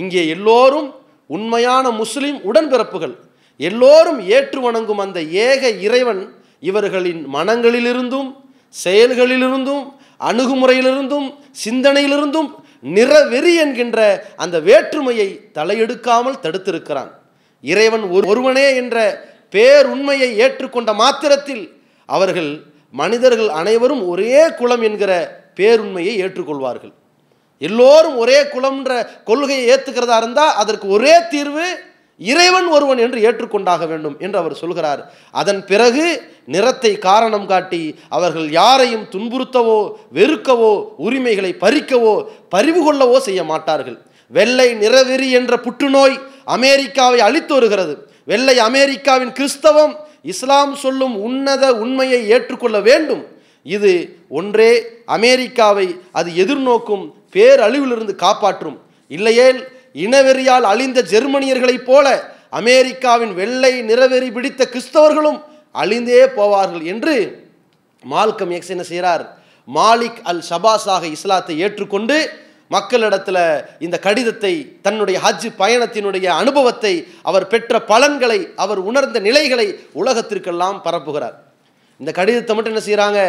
இங்கே எல்லோரும் உண்மையான முஸ்லிம் உடன்பிறப்புகள் எல்லோரும் ஏற்று வணங்கும் அந்த ஏக இறைவன் இவர்களின் மனங்களிலிருந்தும் செயல்களிலிருந்தும் அணுகுமுறையிலிருந்தும் சிந்தனையிலிருந்தும் நிறவெறி என்கின்ற அந்த வேற்றுமையை தலையெடுக்காமல் தடுத்திருக்கிறான் இறைவன் ஒருவனே என்ற பேருண்மையை ஏற்றுக்கொண்ட மாத்திரத்தில் அவர்கள் மனிதர்கள் அனைவரும் ஒரே குலம் என்கிற பேருண்மையை ஏற்றுக்கொள்வார்கள் எல்லோரும் ஒரே குலம்ன்ற கொள்கையை ஏற்றுக்கிறதா இருந்தால் அதற்கு ஒரே தீர்வு இறைவன் ஒருவன் என்று ஏற்றுக்கொண்டாக வேண்டும் என்று அவர் சொல்கிறார் அதன் பிறகு நிறத்தை காரணம் காட்டி அவர்கள் யாரையும் துன்புறுத்தவோ வெறுக்கவோ உரிமைகளை பறிக்கவோ பறிவு கொள்ளவோ செய்ய மாட்டார்கள் வெள்ளை நிறவெறி என்ற புற்றுநோய் அமெரிக்காவை அழித்து வருகிறது வெள்ளை அமெரிக்காவின் கிறிஸ்தவம் இஸ்லாம் சொல்லும் உன்னத உண்மையை ஏற்றுக்கொள்ள வேண்டும் இது ஒன்றே அமெரிக்காவை அது எதிர்நோக்கும் பேரழிவிலிருந்து காப்பாற்றும் இல்லையேல் இனவெறியால் அழிந்த ஜெர்மனியர்களைப் போல அமெரிக்காவின் வெள்ளை நிறவெறி பிடித்த கிறிஸ்தவர்களும் அழிந்தே போவார்கள் என்று மால்கம் எக்ஸ் என்ன செய்கிறார் மாலிக் அல் ஷபாஸாக இஸ்லாத்தை ஏற்றுக்கொண்டு மக்களிடத்தில் இந்த கடிதத்தை தன்னுடைய ஹஜ் பயணத்தினுடைய அனுபவத்தை அவர் பெற்ற பலன்களை அவர் உணர்ந்த நிலைகளை உலகத்திற்கெல்லாம் பரப்புகிறார் இந்த கடிதத்தை மட்டும் என்ன செய்கிறாங்க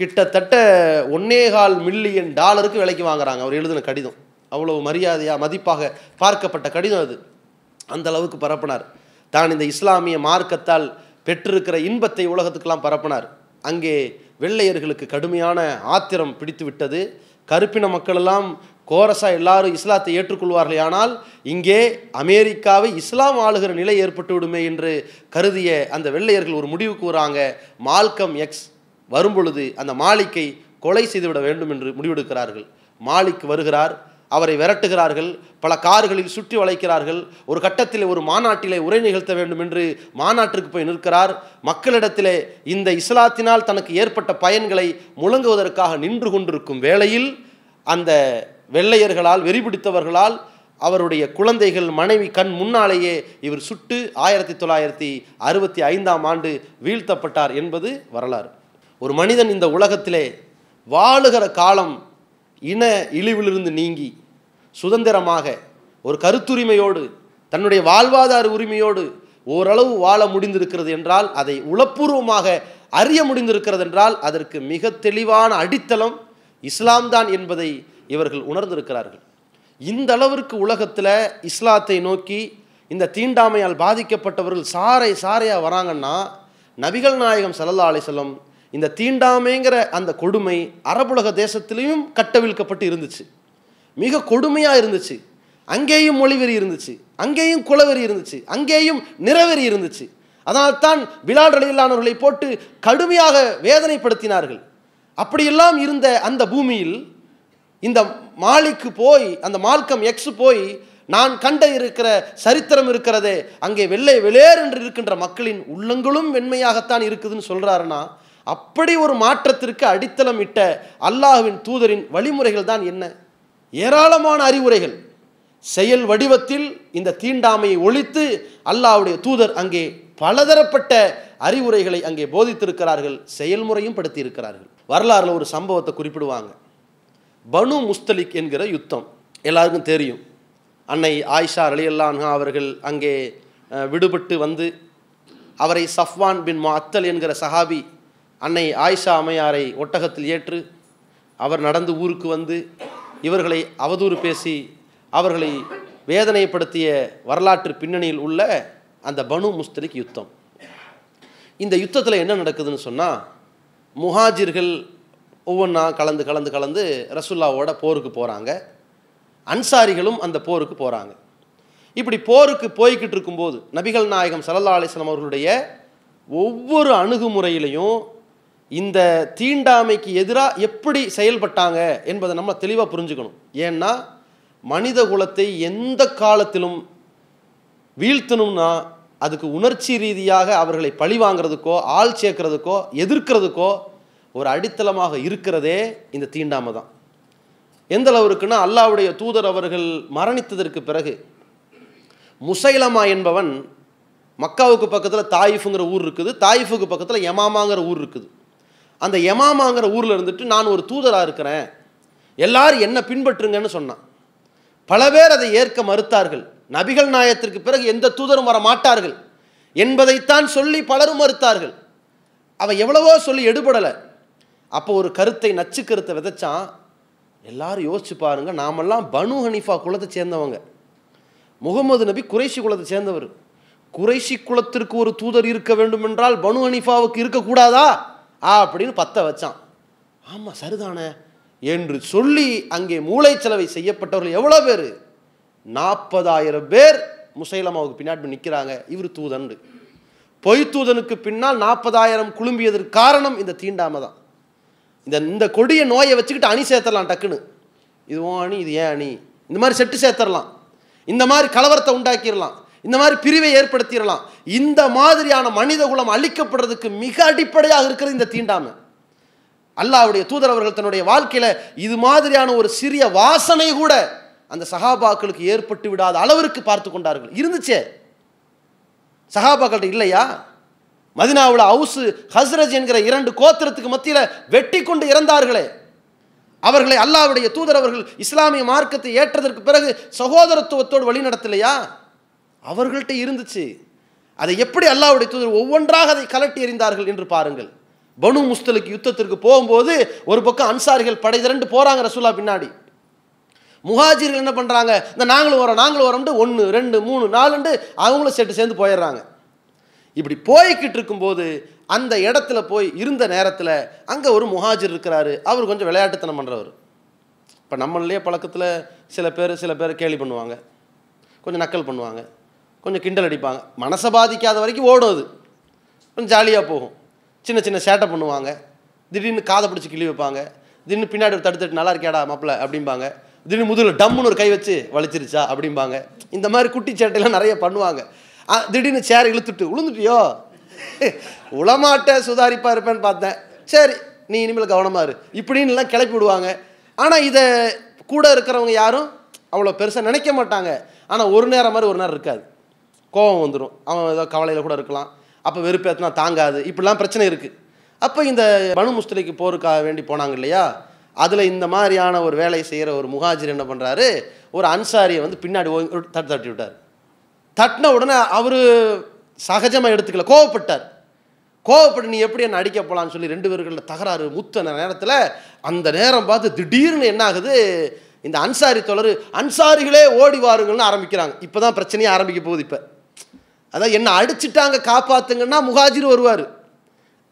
கிட்டத்தட்ட ஒன்னேகால் மில்லியன் டாலருக்கு விலைக்கு வாங்குறாங்க அவர் எழுதின கடிதம் அவ்வளவு மரியாதையாக மதிப்பாக பார்க்கப்பட்ட கடிதம் அது அந்த அளவுக்கு பரப்பினார் தான் இந்த இஸ்லாமிய மார்க்கத்தால் பெற்றிருக்கிற இன்பத்தை உலகத்துக்கெல்லாம் பரப்பினார் அங்கே வெள்ளையர்களுக்கு கடுமையான ஆத்திரம் பிடித்து விட்டது கருப்பின மக்களெல்லாம் கோரஸாக எல்லாரும் இஸ்லாத்தை ஏற்றுக்கொள்வார்கள் ஆனால் இங்கே அமெரிக்காவை இஸ்லாம் ஆளுகிற நிலை ஏற்பட்டு விடுமே என்று கருதிய அந்த வெள்ளையர்கள் ஒரு முடிவுக்கு கூறாங்க மால்கம் எக்ஸ் வரும்பொழுது அந்த மாலிக்கை கொலை செய்துவிட வேண்டும் என்று முடிவெடுக்கிறார்கள் மாலிக் வருகிறார் அவரை விரட்டுகிறார்கள் பல கார்களில் சுற்றி வளைக்கிறார்கள் ஒரு கட்டத்தில் ஒரு மாநாட்டிலே உரை நிகழ்த்த வேண்டும் என்று மாநாட்டிற்கு போய் நிற்கிறார் மக்களிடத்திலே இந்த இஸ்லாத்தினால் தனக்கு ஏற்பட்ட பயன்களை முழங்குவதற்காக நின்று கொண்டிருக்கும் வேளையில் அந்த வெள்ளையர்களால் வெறிபிடித்தவர்களால் அவருடைய குழந்தைகள் மனைவி கண் முன்னாலேயே இவர் சுட்டு ஆயிரத்தி தொள்ளாயிரத்தி அறுபத்தி ஐந்தாம் ஆண்டு வீழ்த்தப்பட்டார் என்பது வரலாறு ஒரு மனிதன் இந்த உலகத்திலே வாழுகிற காலம் இன இழிவிலிருந்து நீங்கி சுதந்திரமாக ஒரு கருத்துரிமையோடு தன்னுடைய வாழ்வாதார உரிமையோடு ஓரளவு வாழ முடிந்திருக்கிறது என்றால் அதை உளப்பூர்வமாக அறிய முடிந்திருக்கிறது என்றால் அதற்கு மிக தெளிவான அடித்தளம் இஸ்லாம்தான் என்பதை இவர்கள் உணர்ந்திருக்கிறார்கள் இந்த அளவிற்கு உலகத்தில் இஸ்லாத்தை நோக்கி இந்த தீண்டாமையால் பாதிக்கப்பட்டவர்கள் சாறை சாரையாக வராங்கன்னா நபிகள் நாயகம் சல்லா அலிசல்லம் இந்த தீண்டாமைங்கிற அந்த கொடுமை அரபுலக தேசத்திலையும் கட்டவிழ்க்கப்பட்டு இருந்துச்சு மிக கொடுமையாக இருந்துச்சு அங்கேயும் மொழிவெறி இருந்துச்சு அங்கேயும் குலவெறி இருந்துச்சு அங்கேயும் நிறவெறி இருந்துச்சு அதனால்தான் விழா நிலையிலானவர்களை போட்டு கடுமையாக வேதனைப்படுத்தினார்கள் அப்படியெல்லாம் இருந்த அந்த பூமியில் இந்த மாலிக்கு போய் அந்த மால்கம் எக்ஸ் போய் நான் கண்ட இருக்கிற சரித்திரம் இருக்கிறதே அங்கே வெள்ளை வெளியேறு என்று இருக்கின்ற மக்களின் உள்ளங்களும் வெண்மையாகத்தான் இருக்குதுன்னு சொல்கிறாருன்னா அப்படி ஒரு மாற்றத்திற்கு அடித்தளம் இட்ட அல்லாஹுவின் தூதரின் வழிமுறைகள் தான் என்ன ஏராளமான அறிவுரைகள் செயல் வடிவத்தில் இந்த தீண்டாமையை ஒழித்து அல்லாஹுடைய தூதர் அங்கே பலதரப்பட்ட அறிவுரைகளை அங்கே போதித்திருக்கிறார்கள் செயல்முறையும் படுத்தியிருக்கிறார்கள் வரலாறுல ஒரு சம்பவத்தை குறிப்பிடுவாங்க பனு முஸ்தலிக் என்கிற யுத்தம் எல்லாருக்கும் தெரியும் அன்னை ஆயிஷா அலியல்லான்ஹா அவர்கள் அங்கே விடுபட்டு வந்து அவரை சஃப்வான் பின் அத்தல் என்கிற சஹாபி அன்னை ஆயிஷா அம்மையாரை ஒட்டகத்தில் ஏற்று அவர் நடந்து ஊருக்கு வந்து இவர்களை அவதூறு பேசி அவர்களை வேதனைப்படுத்திய வரலாற்று பின்னணியில் உள்ள அந்த பனு முஸ்தலிக் யுத்தம் இந்த யுத்தத்தில் என்ன நடக்குதுன்னு சொன்னால் முஹாஜிர்கள் ஒவ்வொன்றா கலந்து கலந்து கலந்து ரசுல்லாவோட போருக்கு போகிறாங்க அன்சாரிகளும் அந்த போருக்கு போகிறாங்க இப்படி போருக்கு போய்கிட்டு இருக்கும்போது நபிகள் நாயகம் சல்லா அலிஸ்லாம் அவர்களுடைய ஒவ்வொரு அணுகுமுறையிலையும் இந்த தீண்டாமைக்கு எதிராக எப்படி செயல்பட்டாங்க என்பதை நம்ம தெளிவாக புரிஞ்சுக்கணும் ஏன்னா மனித குலத்தை எந்த காலத்திலும் வீழ்த்தணும்னா அதுக்கு உணர்ச்சி ரீதியாக அவர்களை பழி வாங்கிறதுக்கோ ஆள் சேர்க்கறதுக்கோ எதிர்க்கிறதுக்கோ ஒரு அடித்தளமாக இருக்கிறதே இந்த தீண்டாமை தான் எந்த அளவுக்குன்னா அல்லாவுடைய தூதர் அவர்கள் மரணித்ததற்கு பிறகு முசைலமா என்பவன் மக்காவுக்கு பக்கத்தில் தாயிஃபுங்கிற ஊர் இருக்குது தாயிஃபுக்கு பக்கத்தில் யமாமாங்கிற ஊர் இருக்குது அந்த யமாமாங்கிற ஊரில் இருந்துட்டு நான் ஒரு தூதராக இருக்கிறேன் எல்லாரும் என்ன பின்பற்றுங்கன்னு சொன்னான் பல பேர் அதை ஏற்க மறுத்தார்கள் நபிகள் நாயத்திற்கு பிறகு எந்த தூதரும் வர மாட்டார்கள் என்பதைத்தான் சொல்லி பலரும் மறுத்தார்கள் அவன் எவ்வளவோ சொல்லி எடுபடலை அப்போ ஒரு கருத்தை நச்சு கருத்தை விதைச்சான் எல்லாரும் யோசிச்சு பாருங்க நாமெல்லாம் பனு ஹனிஃபா குலத்தை சேர்ந்தவங்க முகமது நபி குறைசி குலத்தை சேர்ந்தவர் குறைசி குலத்திற்கு ஒரு தூதர் இருக்க வேண்டும் என்றால் பனு ஹனிஃபாவுக்கு இருக்கக்கூடாதா அப்படின்னு பற்ற வச்சான் ஆமாம் சரிதானே என்று சொல்லி அங்கே மூளைச்சலவை செய்யப்பட்டவர்கள் எவ்வளோ பேர் நாற்பதாயிரம் பேர் முசைலமாவுக்கு பின்னாடி நிற்கிறாங்க இவர் தூதன் பொய் தூதனுக்கு பின்னால் நாற்பதாயிரம் குழும்பியதற்கு காரணம் இந்த தீண்டாமை தான் இந்த இந்த கொடிய நோயை வச்சுக்கிட்டு அணி சேர்த்துடலாம் டக்குன்னு இதுவும் அணி இது ஏன் அணி இந்த மாதிரி செட்டு சேர்த்துடலாம் இந்த மாதிரி கலவரத்தை உண்டாக்கிடலாம் இந்த மாதிரி பிரிவை ஏற்படுத்திடலாம் இந்த மாதிரியான மனித குலம் அழிக்கப்படுறதுக்கு மிக அடிப்படையாக இருக்கிறது இந்த தீண்டாமை அல்லாவுடைய தூதரவர்கள் தன்னுடைய வாழ்க்கையில் இது மாதிரியான ஒரு சிறிய வாசனை கூட அந்த சகாபாக்களுக்கு ஏற்பட்டு விடாத அளவிற்கு பார்த்து கொண்டார்கள் இருந்துச்சே சகாபாக்கள்கிட்ட இல்லையா மதினாவில் ஹவுசு ஹஸ்ரஜ் என்கிற இரண்டு கோத்திரத்துக்கு மத்தியில் வெட்டி கொண்டு இறந்தார்களே அவர்களை அல்லாவுடைய தூதரவர்கள் இஸ்லாமிய மார்க்கத்தை ஏற்றதற்கு பிறகு சகோதரத்துவத்தோடு வழி நடத்தலையா அவர்கள்ட்ட இருந்துச்சு அதை எப்படி அல்லாவுடைய தூதர் ஒவ்வொன்றாக அதை கலட்டி எறிந்தார்கள் என்று பாருங்கள் பனு முஸ்தலுக்கு யுத்தத்திற்கு போகும்போது ஒரு பக்கம் அன்சாரிகள் படை திரண்டு போகிறாங்க ரசூலா பின்னாடி முஹாஜிர்கள் என்ன பண்ணுறாங்க இந்த நாங்களும் வரோம் நாங்களும் வரோம்ட்டு ஒன்று ரெண்டு மூணு நாலுண்டு அவங்களும் செட்டு சேர்ந்து போயிடுறாங்க இப்படி போய்கிட்டு இருக்கும்போது அந்த இடத்துல போய் இருந்த நேரத்தில் அங்கே ஒரு முஹாஜிர் இருக்கிறாரு அவர் கொஞ்சம் விளையாட்டுத்தனம் பண்ணுறவர் இப்போ நம்மளே பழக்கத்தில் சில பேர் சில பேர் கேலி பண்ணுவாங்க கொஞ்சம் நக்கல் பண்ணுவாங்க கொஞ்சம் கிண்டல் அடிப்பாங்க மனசை பாதிக்காத வரைக்கும் ஓடும் அது கொஞ்சம் ஜாலியாக போகும் சின்ன சின்ன சேட்டை பண்ணுவாங்க திடீர்னு காதை பிடிச்சி கிள்ளி வைப்பாங்க திடீர்னு பின்னாடி தடுத்து தட்டு நல்லா இருக்கேடா மாப்பிள்ள அப்படிம்பாங்க திடீர்னு முதுகில் டம்முன்னு ஒரு கை வச்சு வலிச்சிருச்சா அப்படிம்பாங்க இந்த மாதிரி குட்டி சேட்டையெல்லாம் நிறைய பண்ணுவாங்க திடீர்னு சேர் இழுத்துட்டு விழுந்துட்டியோ உளமாட்ட சுதாரிப்பாக இருப்பேன்னு பார்த்தேன் சரி நீ இனிமேல் கவனமாக இரு இப்படின்னுலாம் கிளப்பி விடுவாங்க ஆனால் இதை கூட இருக்கிறவங்க யாரும் அவ்வளோ பெருசாக நினைக்க மாட்டாங்க ஆனால் ஒரு நேரம் மாதிரி ஒரு நேரம் இருக்காது கோபம் வந்துடும் அவன் ஏதோ கவலையில் கூட இருக்கலாம் அப்போ வெறுப்பேற்றினா தாங்காது இப்படிலாம் பிரச்சனை இருக்குது அப்போ இந்த மனு முஸ்தலிக்கு போருக்காக வேண்டி போனாங்க இல்லையா அதில் இந்த மாதிரியான ஒரு வேலையை செய்கிற ஒரு முகாஜர் என்ன பண்ணுறாரு ஒரு அன்சாரியை வந்து பின்னாடி தட்டு தட்டி விட்டார் தட்டின உடனே அவர் சகஜமாக எடுத்துக்கல கோவப்பட்டார் கோவப்பட்டு நீ எப்படி என்ன அடிக்க போகலான்னு சொல்லி ரெண்டு பேர்களில் தகராறு முத்தன நேரத்தில் அந்த நேரம் பார்த்து திடீர்னு என்ன ஆகுது இந்த அன்சாரி தொடர் அன்சாரிகளே ஓடி வாருங்கள்னு ஆரம்பிக்கிறாங்க இப்போ தான் பிரச்சனையே ஆரம்பிக்க போகுது இப்போ அதான் என்னை அடிச்சிட்டாங்க காப்பாத்துங்கன்னா முகாஜிர் வருவார்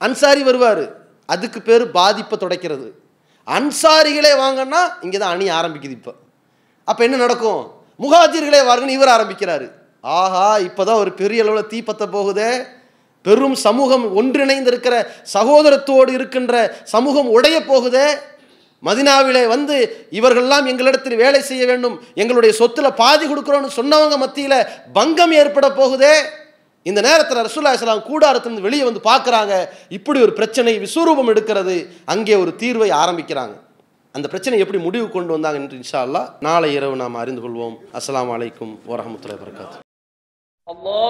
அன்சாரி வருவார் அதுக்கு பேர் பாதிப்பை தொடக்கிறது அன்சாரிகளே வாங்கன்னா இங்கே தான் அணி ஆரம்பிக்குது இப்போ அப்போ என்ன நடக்கும் முகாஜிர்களே வாருங்கன்னு இவர் ஆரம்பிக்கிறாரு ஆஹா இப்போ தான் ஒரு பெரிய அளவில் தீப்பத்த போகுதே பெரும் சமூகம் ஒன்றிணைந்து இருக்கிற சகோதரத்தோடு இருக்கின்ற சமூகம் உடைய போகுதே மதினாவிலே வந்து இவர்கள்லாம் எங்களிடத்தில் வேலை செய்ய வேண்டும் எங்களுடைய சொத்தில் பாதி கொடுக்குறோன்னு சொன்னவங்க மத்தியில் பங்கம் ஏற்பட போகுதே இந்த நேரத்தில் ரசூல்லா இஸ்லாம் கூடாரத்திலிருந்து வெளியே வந்து பார்க்குறாங்க இப்படி ஒரு பிரச்சனை விஸ்வரூபம் எடுக்கிறது அங்கே ஒரு தீர்வை ஆரம்பிக்கிறாங்க அந்த பிரச்சனை எப்படி முடிவு கொண்டு வந்தாங்க என்று இன்ஷா அல்லா நாளை இரவு நாம் அறிந்து கொள்வோம் அஸ்லாம் வலைக்கும் வரமத்துல வரகாத்து